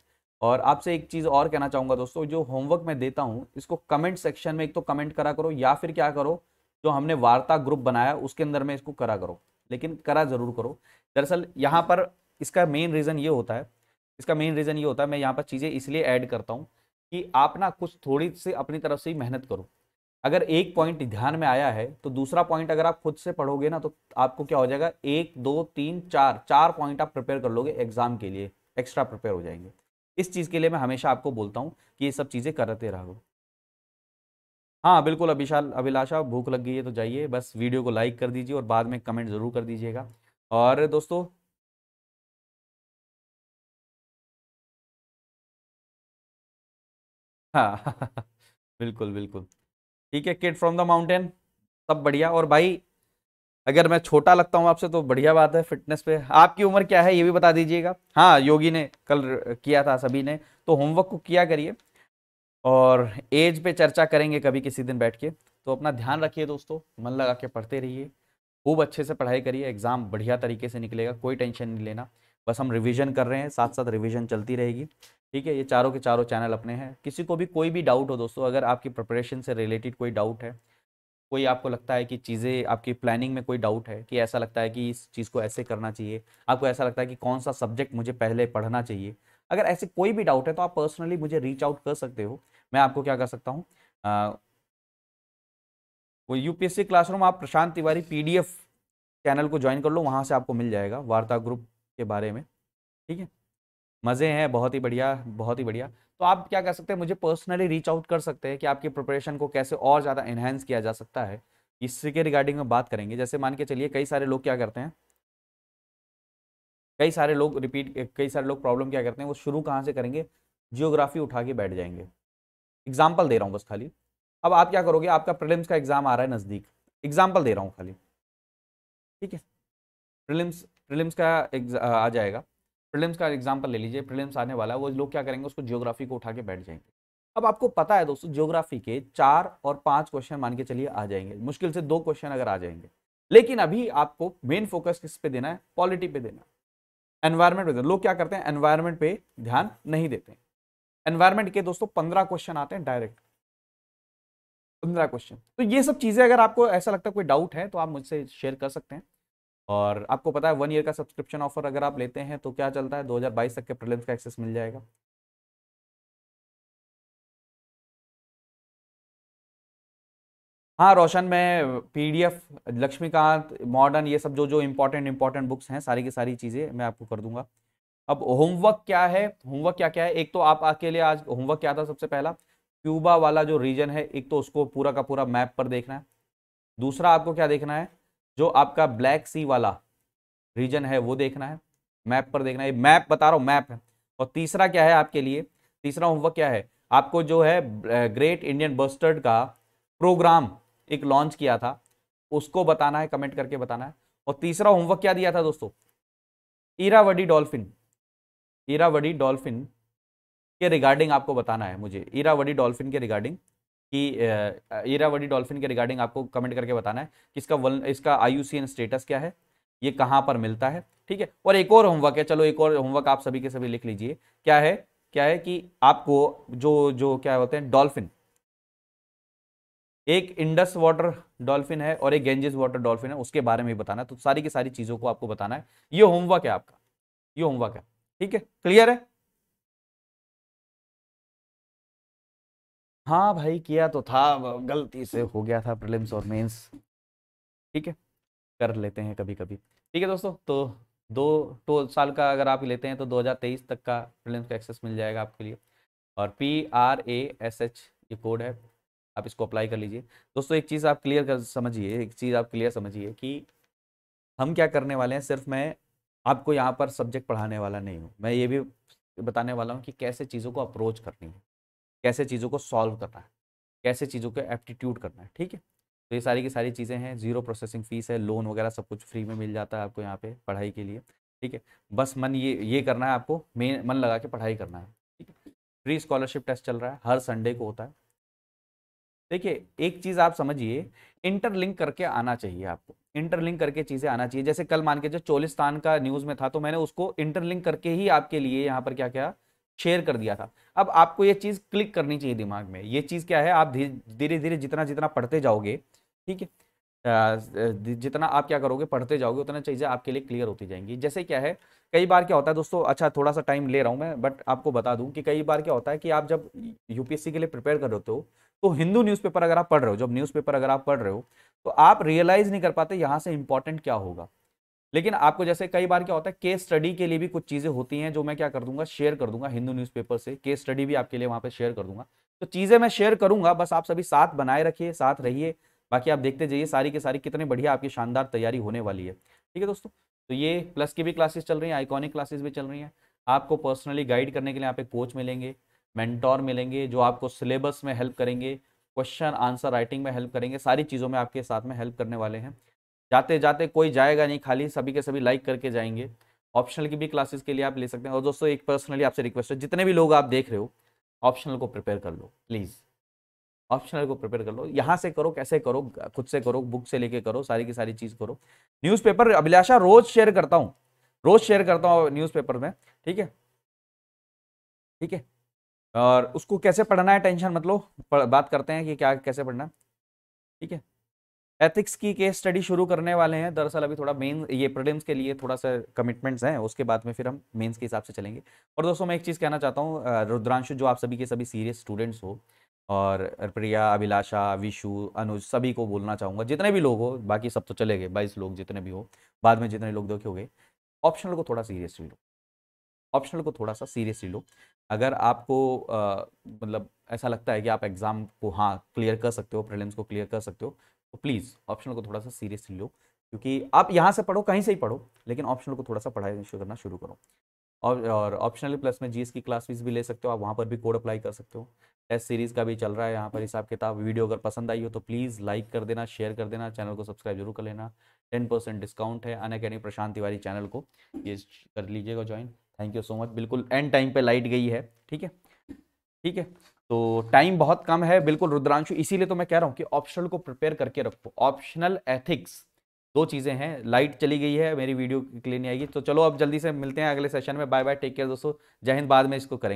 और आपसे एक चीज़ और कहना चाहूँगा दोस्तों जो होमवर्क मैं देता हूँ इसको कमेंट सेक्शन में एक तो कमेंट करा करो या फिर क्या करो जो हमने वार्ता ग्रुप बनाया उसके अंदर में इसको करा करो लेकिन करा ज़रूर करो दरअसल यहाँ पर इसका मेन रीज़न ये होता है इसका मेन रीज़न ये होता है मैं यहाँ पर चीज़ें इसलिए ऐड करता हूँ कि आप ना कुछ थोड़ी से अपनी तरफ से ही मेहनत करो अगर एक पॉइंट ध्यान में आया है तो दूसरा पॉइंट अगर आप खुद से पढ़ोगे ना तो आपको क्या हो जाएगा एक दो तीन चार चार पॉइंट आप प्रिपेयर कर लोगे एग्जाम के लिए एक्स्ट्रा प्रिपेयर हो जाएंगे इस चीज़ के लिए मैं हमेशा आपको बोलता हूँ कि ये सब चीज़ें करते रहो हाँ बिल्कुल अभिशाल अभिलाषा भूख लग गई है तो जाइए बस वीडियो को लाइक कर दीजिए और बाद में कमेंट ज़रूर कर दीजिएगा और दोस्तों हाँ बिल्कुल बिल्कुल ठीक है किड फ्रॉम द माउंटेन सब बढ़िया और भाई अगर मैं छोटा लगता हूँ आपसे तो बढ़िया बात है फिटनेस पे आपकी उम्र क्या है ये भी बता दीजिएगा हाँ योगी ने कल किया था सभी ने तो होमवर्क को किया करिए और एज पे चर्चा करेंगे कभी किसी दिन बैठ के तो अपना ध्यान रखिए दोस्तों मन लगा के पढ़ते रहिए खूब अच्छे से पढ़ाई करिए एग्ज़ाम बढ़िया तरीके से निकलेगा कोई टेंशन नहीं लेना बस हम रिविजन कर रहे हैं साथ साथ रिविज़न चलती रहेगी ठीक है ये चारों के चारों चैनल अपने हैं किसी को भी कोई भी डाउट हो दोस्तों अगर आपकी प्रिपरेशन से रिलेटेड कोई डाउट है कोई आपको लगता है कि चीज़ें आपकी प्लानिंग में कोई डाउट है कि ऐसा लगता है कि इस चीज़ को ऐसे करना चाहिए आपको ऐसा लगता है कि कौन सा सब्जेक्ट मुझे पहले पढ़ना चाहिए अगर ऐसे कोई भी डाउट है तो आप पर्सनली मुझे रीच आउट कर सकते हो मैं आपको क्या कर सकता हूँ वो यूपीएससी क्लासरूम आप प्रशांत तिवारी पीडीएफ चैनल को ज्वाइन कर लो वहाँ से आपको मिल जाएगा वार्ता ग्रुप के बारे में ठीक है मज़े हैं बहुत ही बढ़िया बहुत ही बढ़िया तो आप क्या कर सकते हैं मुझे पर्सनली रीच आउट कर सकते हैं कि आपकी प्रिपरेशन को कैसे और ज़्यादा एनहेंस किया जा सकता है इसके रिगार्डिंग में बात करेंगे जैसे मान के चलिए कई सारे लोग क्या करते हैं कई सारे लोग रिपीट कई सारे लोग प्रॉब्लम क्या करते हैं वो शुरू कहाँ से करेंगे जियोग्राफी उठा के बैठ जाएंगे एग्जाम्पल दे रहा हूँ बस खाली अब आप क्या करोगे आपका प्रिलिम्स का एग्ज़ाम आ रहा है नज़दीक एग्जाम्पल दे रहा हूँ खाली ठीक है प्रिलिम्स प्रिलिम्स का आ जाएगा प्रिलिम्स का एग्जाम्पल ले लीजिए प्रिलिम्स आने वाला है वो लोग क्या करेंगे उसको जियोग्राफी को उठा के बैठ जाएंगे अब आपको पता है दोस्तों जियोग्राफी के चार और पांच क्वेश्चन मान के चलिए आ जाएंगे मुश्किल से दो क्वेश्चन अगर आ जाएंगे लेकिन अभी आपको मेन फोकस किस पे देना है पॉलिटी पे देना एनवायरमेंट पे देना लोग क्या करते हैं एनवायरमेंट पे ध्यान नहीं देते हैं एनवायरमेंट के दोस्तों पंद्रह क्वेश्चन आते हैं डायरेक्ट पंद्रह क्वेश्चन तो ये सब चीजें अगर आपको ऐसा लगता है कोई डाउट है तो आप मुझसे शेयर कर सकते हैं और आपको पता है वन ईयर का सब्सक्रिप्शन ऑफर अगर आप लेते हैं तो क्या चलता है 2022 तक के प्रलिम्स का एक्सेस मिल जाएगा हाँ रोशन मैं पीडीएफ लक्ष्मीकांत मॉडर्न ये सब जो जो इम्पोर्टेंट इम्पोर्टेंट बुक्स हैं सारी की सारी चीज़ें मैं आपको कर दूंगा अब होमवर्क क्या है होमवर्क क्या क्या है एक तो आप के लिए आज होमवर्क क्या था सबसे पहला क्यूबा वाला जो रीजन है एक तो उसको पूरा का पूरा मैप पर देखना है दूसरा आपको क्या देखना है जो आपका ब्लैक सी वाला रीजन है वो देखना है मैप पर देखना है मैप बता रहा हूँ मैप है और तीसरा क्या है आपके लिए तीसरा होमवर्क क्या है आपको जो है ग्रेट इंडियन बस्टर्ड का प्रोग्राम एक लॉन्च किया था उसको बताना है कमेंट करके बताना है और तीसरा होमवर्क क्या दिया था दोस्तों ईरावडी डॉल्फिन ईरावडी डॉल्फिन के रिगार्डिंग आपको बताना है मुझे ईरावडी डॉल्फिन के रिगार्डिंग कि इरावडी डॉल्फिन के रिगार्डिंग आपको कमेंट करके बताना है कि इसका वल इसका आई स्टेटस क्या है ये कहाँ पर मिलता है ठीक है और एक और होमवर्क है चलो एक और होमवर्क आप सभी के सभी लिख लीजिए क्या है क्या है कि आपको जो जो क्या होते हैं डॉल्फिन एक इंडस वाटर डॉल्फिन है और एक गेंजेस वाटर डॉल्फिन है उसके बारे में भी बताना है तो सारी की सारी चीज़ों को आपको बताना है ये होमवर्क है आपका ये होमवर्क है ठीक है क्लियर है हाँ भाई किया तो था गलती से हो गया था प्रिलिम्स और मेंस ठीक है कर लेते हैं कभी कभी ठीक है दोस्तों तो दो तो साल का अगर आप लेते हैं तो 2023 तक का प्रिलिम्स का एक्सेस मिल जाएगा आपके लिए और P R A S H ये कोड है आप इसको अप्लाई कर लीजिए दोस्तों एक चीज़ आप क्लियर कर समझिए एक चीज़ आप क्लियर समझिए कि हम क्या करने वाले हैं सिर्फ मैं आपको यहाँ पर सब्जेक्ट पढ़ाने वाला नहीं हूँ मैं ये भी बताने वाला हूँ कि कैसे चीज़ों को अप्रोच करनी है कैसे चीज़ों को सॉल्व करना है कैसे चीज़ों को एप्टीट्यूड करना है ठीक है तो ये सारी की सारी चीज़ें हैं जीरो प्रोसेसिंग फीस है लोन वगैरह सब कुछ फ्री में मिल जाता है आपको यहाँ पे पढ़ाई के लिए ठीक है बस मन ये ये करना है आपको मेन मन लगा के पढ़ाई करना है ठीक है फ्री स्कॉलरशिप टेस्ट चल रहा है हर संडे को होता है देखिए एक चीज़ आप समझिए इंटरलिंक करके आना चाहिए आपको इंटरलिंक करके चीज़ें आना चाहिए जैसे कल मान के जो चोलिस्तान का न्यूज़ में था तो मैंने उसको इंटरलिंक करके ही आपके लिए यहाँ पर क्या क्या शेयर कर दिया था अब आपको ये चीज़ क्लिक करनी चाहिए दिमाग में ये चीज़ क्या है आप धीरे धीरे जितना जितना पढ़ते जाओगे ठीक है जितना आप क्या करोगे पढ़ते जाओगे उतना चीज़ें आपके लिए क्लियर होती जाएंगी जैसे क्या है कई बार क्या होता है दोस्तों अच्छा थोड़ा सा टाइम ले रहा हूँ मैं बट आपको बता दूँ कि कई बार क्या होता है कि आप जब यूपीएससी के लिए प्रिपेयर कर रहे हो तो हिंदू न्यूज़पेपर अगर आप पढ़ रहे हो जब न्यूज़पेपर अगर आप पढ़ रहे हो तो आप रियलाइज़ नहीं कर पाते यहाँ से इंपॉर्टेंट क्या होगा लेकिन आपको जैसे कई बार क्या होता है केस स्टडी के लिए भी कुछ चीज़ें होती हैं जो मैं क्या कर दूंगा शेयर कर दूंगा हिंदू न्यूज़पेपर से केस स्टडी भी आपके लिए वहाँ पे शेयर कर दूंगा तो चीज़ें मैं शेयर करूंगा बस आप सभी साथ बनाए रखिए साथ रहिए बाकी आप देखते जाइए सारी की सारी कितने बढ़िया आपकी शानदार तैयारी होने वाली है ठीक है दोस्तों तो ये प्लस की भी क्लासेस चल रही हैं आइकॉनिक क्लासेस भी चल रही हैं आपको पर्सनली गाइड करने के लिए यहाँ पे कोच मिलेंगे मैंटोर मिलेंगे जो आपको सिलेबस में हेल्प करेंगे क्वेश्चन आंसर राइटिंग में हेल्प करेंगे सारी चीज़ों में आपके साथ में हेल्प करने वाले हैं जाते जाते कोई जाएगा नहीं खाली सभी के सभी लाइक करके जाएंगे ऑप्शनल की भी क्लासेस के लिए आप ले सकते हैं और दोस्तों एक पर्सनली आपसे रिक्वेस्ट है जितने भी लोग आप देख रहे हो ऑप्शनल को प्रिपेयर कर लो प्लीज़ ऑप्शनल को प्रिपेयर कर लो यहाँ से करो कैसे करो खुद से करो बुक से लेके करो सारी की सारी चीज़ करो न्यूज़पेपर अभिलाषा रोज शेयर करता हूँ रोज शेयर करता हूँ न्यूज़पेपर में ठीक है ठीक है और उसको कैसे पढ़ना है टेंशन मतलब बात करते हैं कि क्या कैसे पढ़ना है ठीक है एथिक्स की केस स्टडी शुरू करने वाले हैं दरअसल अभी थोड़ा मेन ये प्रीलिम्स के लिए थोड़ा सा कमिटमेंट्स हैं उसके बाद में फिर हम मेंस के हिसाब से चलेंगे और दोस्तों मैं एक चीज़ कहना चाहता हूँ रुद्रांशु जो आप सभी के सभी सीरियस स्टूडेंट्स हो और प्रिया अभिलाषा विशु अनुज सभी को बोलना चाहूँगा जितने भी लोग हो बाकी सब तो चले गए बाईस लोग जितने भी हो बाद में जितने लोग देखे हो गए ऑप्शनल को थोड़ा सीरियसली लो ऑप्शनल को थोड़ा सा सीरियसली लो अगर आपको मतलब ऐसा लगता है कि आप एग्ज़ाम को हाँ क्लियर कर सकते हो प्रीलिम्स को क्लियर कर सकते हो तो प्लीज़ ऑप्शनल को थोड़ा सा सीरियसली लो क्योंकि आप यहाँ से पढ़ो कहीं से ही पढ़ो लेकिन ऑप्शनल को थोड़ा सा पढ़ाई करना शुरू करो और ऑप्शनल प्लस में जीएस की क्लास फीस भी ले सकते हो आप वहाँ पर भी कोड अप्लाई कर सकते हो टेस्ट सीरीज़ का भी चल रहा है यहाँ पर हिसाब किताब वीडियो अगर पसंद आई हो तो प्लीज़ लाइक कर देना शेयर कर देना चैनल को सब्सक्राइब जरूर कर लेना टेन परसेंट डिस्काउंट है Unacademy Prashant Tiwari channel को ये कर लीजिएगा join thank you so much बिल्कुल एंड टाइम पे लाइट गई है ठीक है ठीक है तो टाइम बहुत कम है बिल्कुल रुद्रांशु इसीलिए तो मैं कह रहा हूँ कि ऑप्शनल को प्रिपेयर करके रखो ऑप्शनल एथिक्स दो चीज़ें हैं लाइट चली गई है मेरी वीडियो के लिए नहीं आएगी तो चलो अब जल्दी से मिलते हैं अगले सेशन में बाय बाय टेक केयर दोस्तों जय हिंद बाद में इसको करेंगे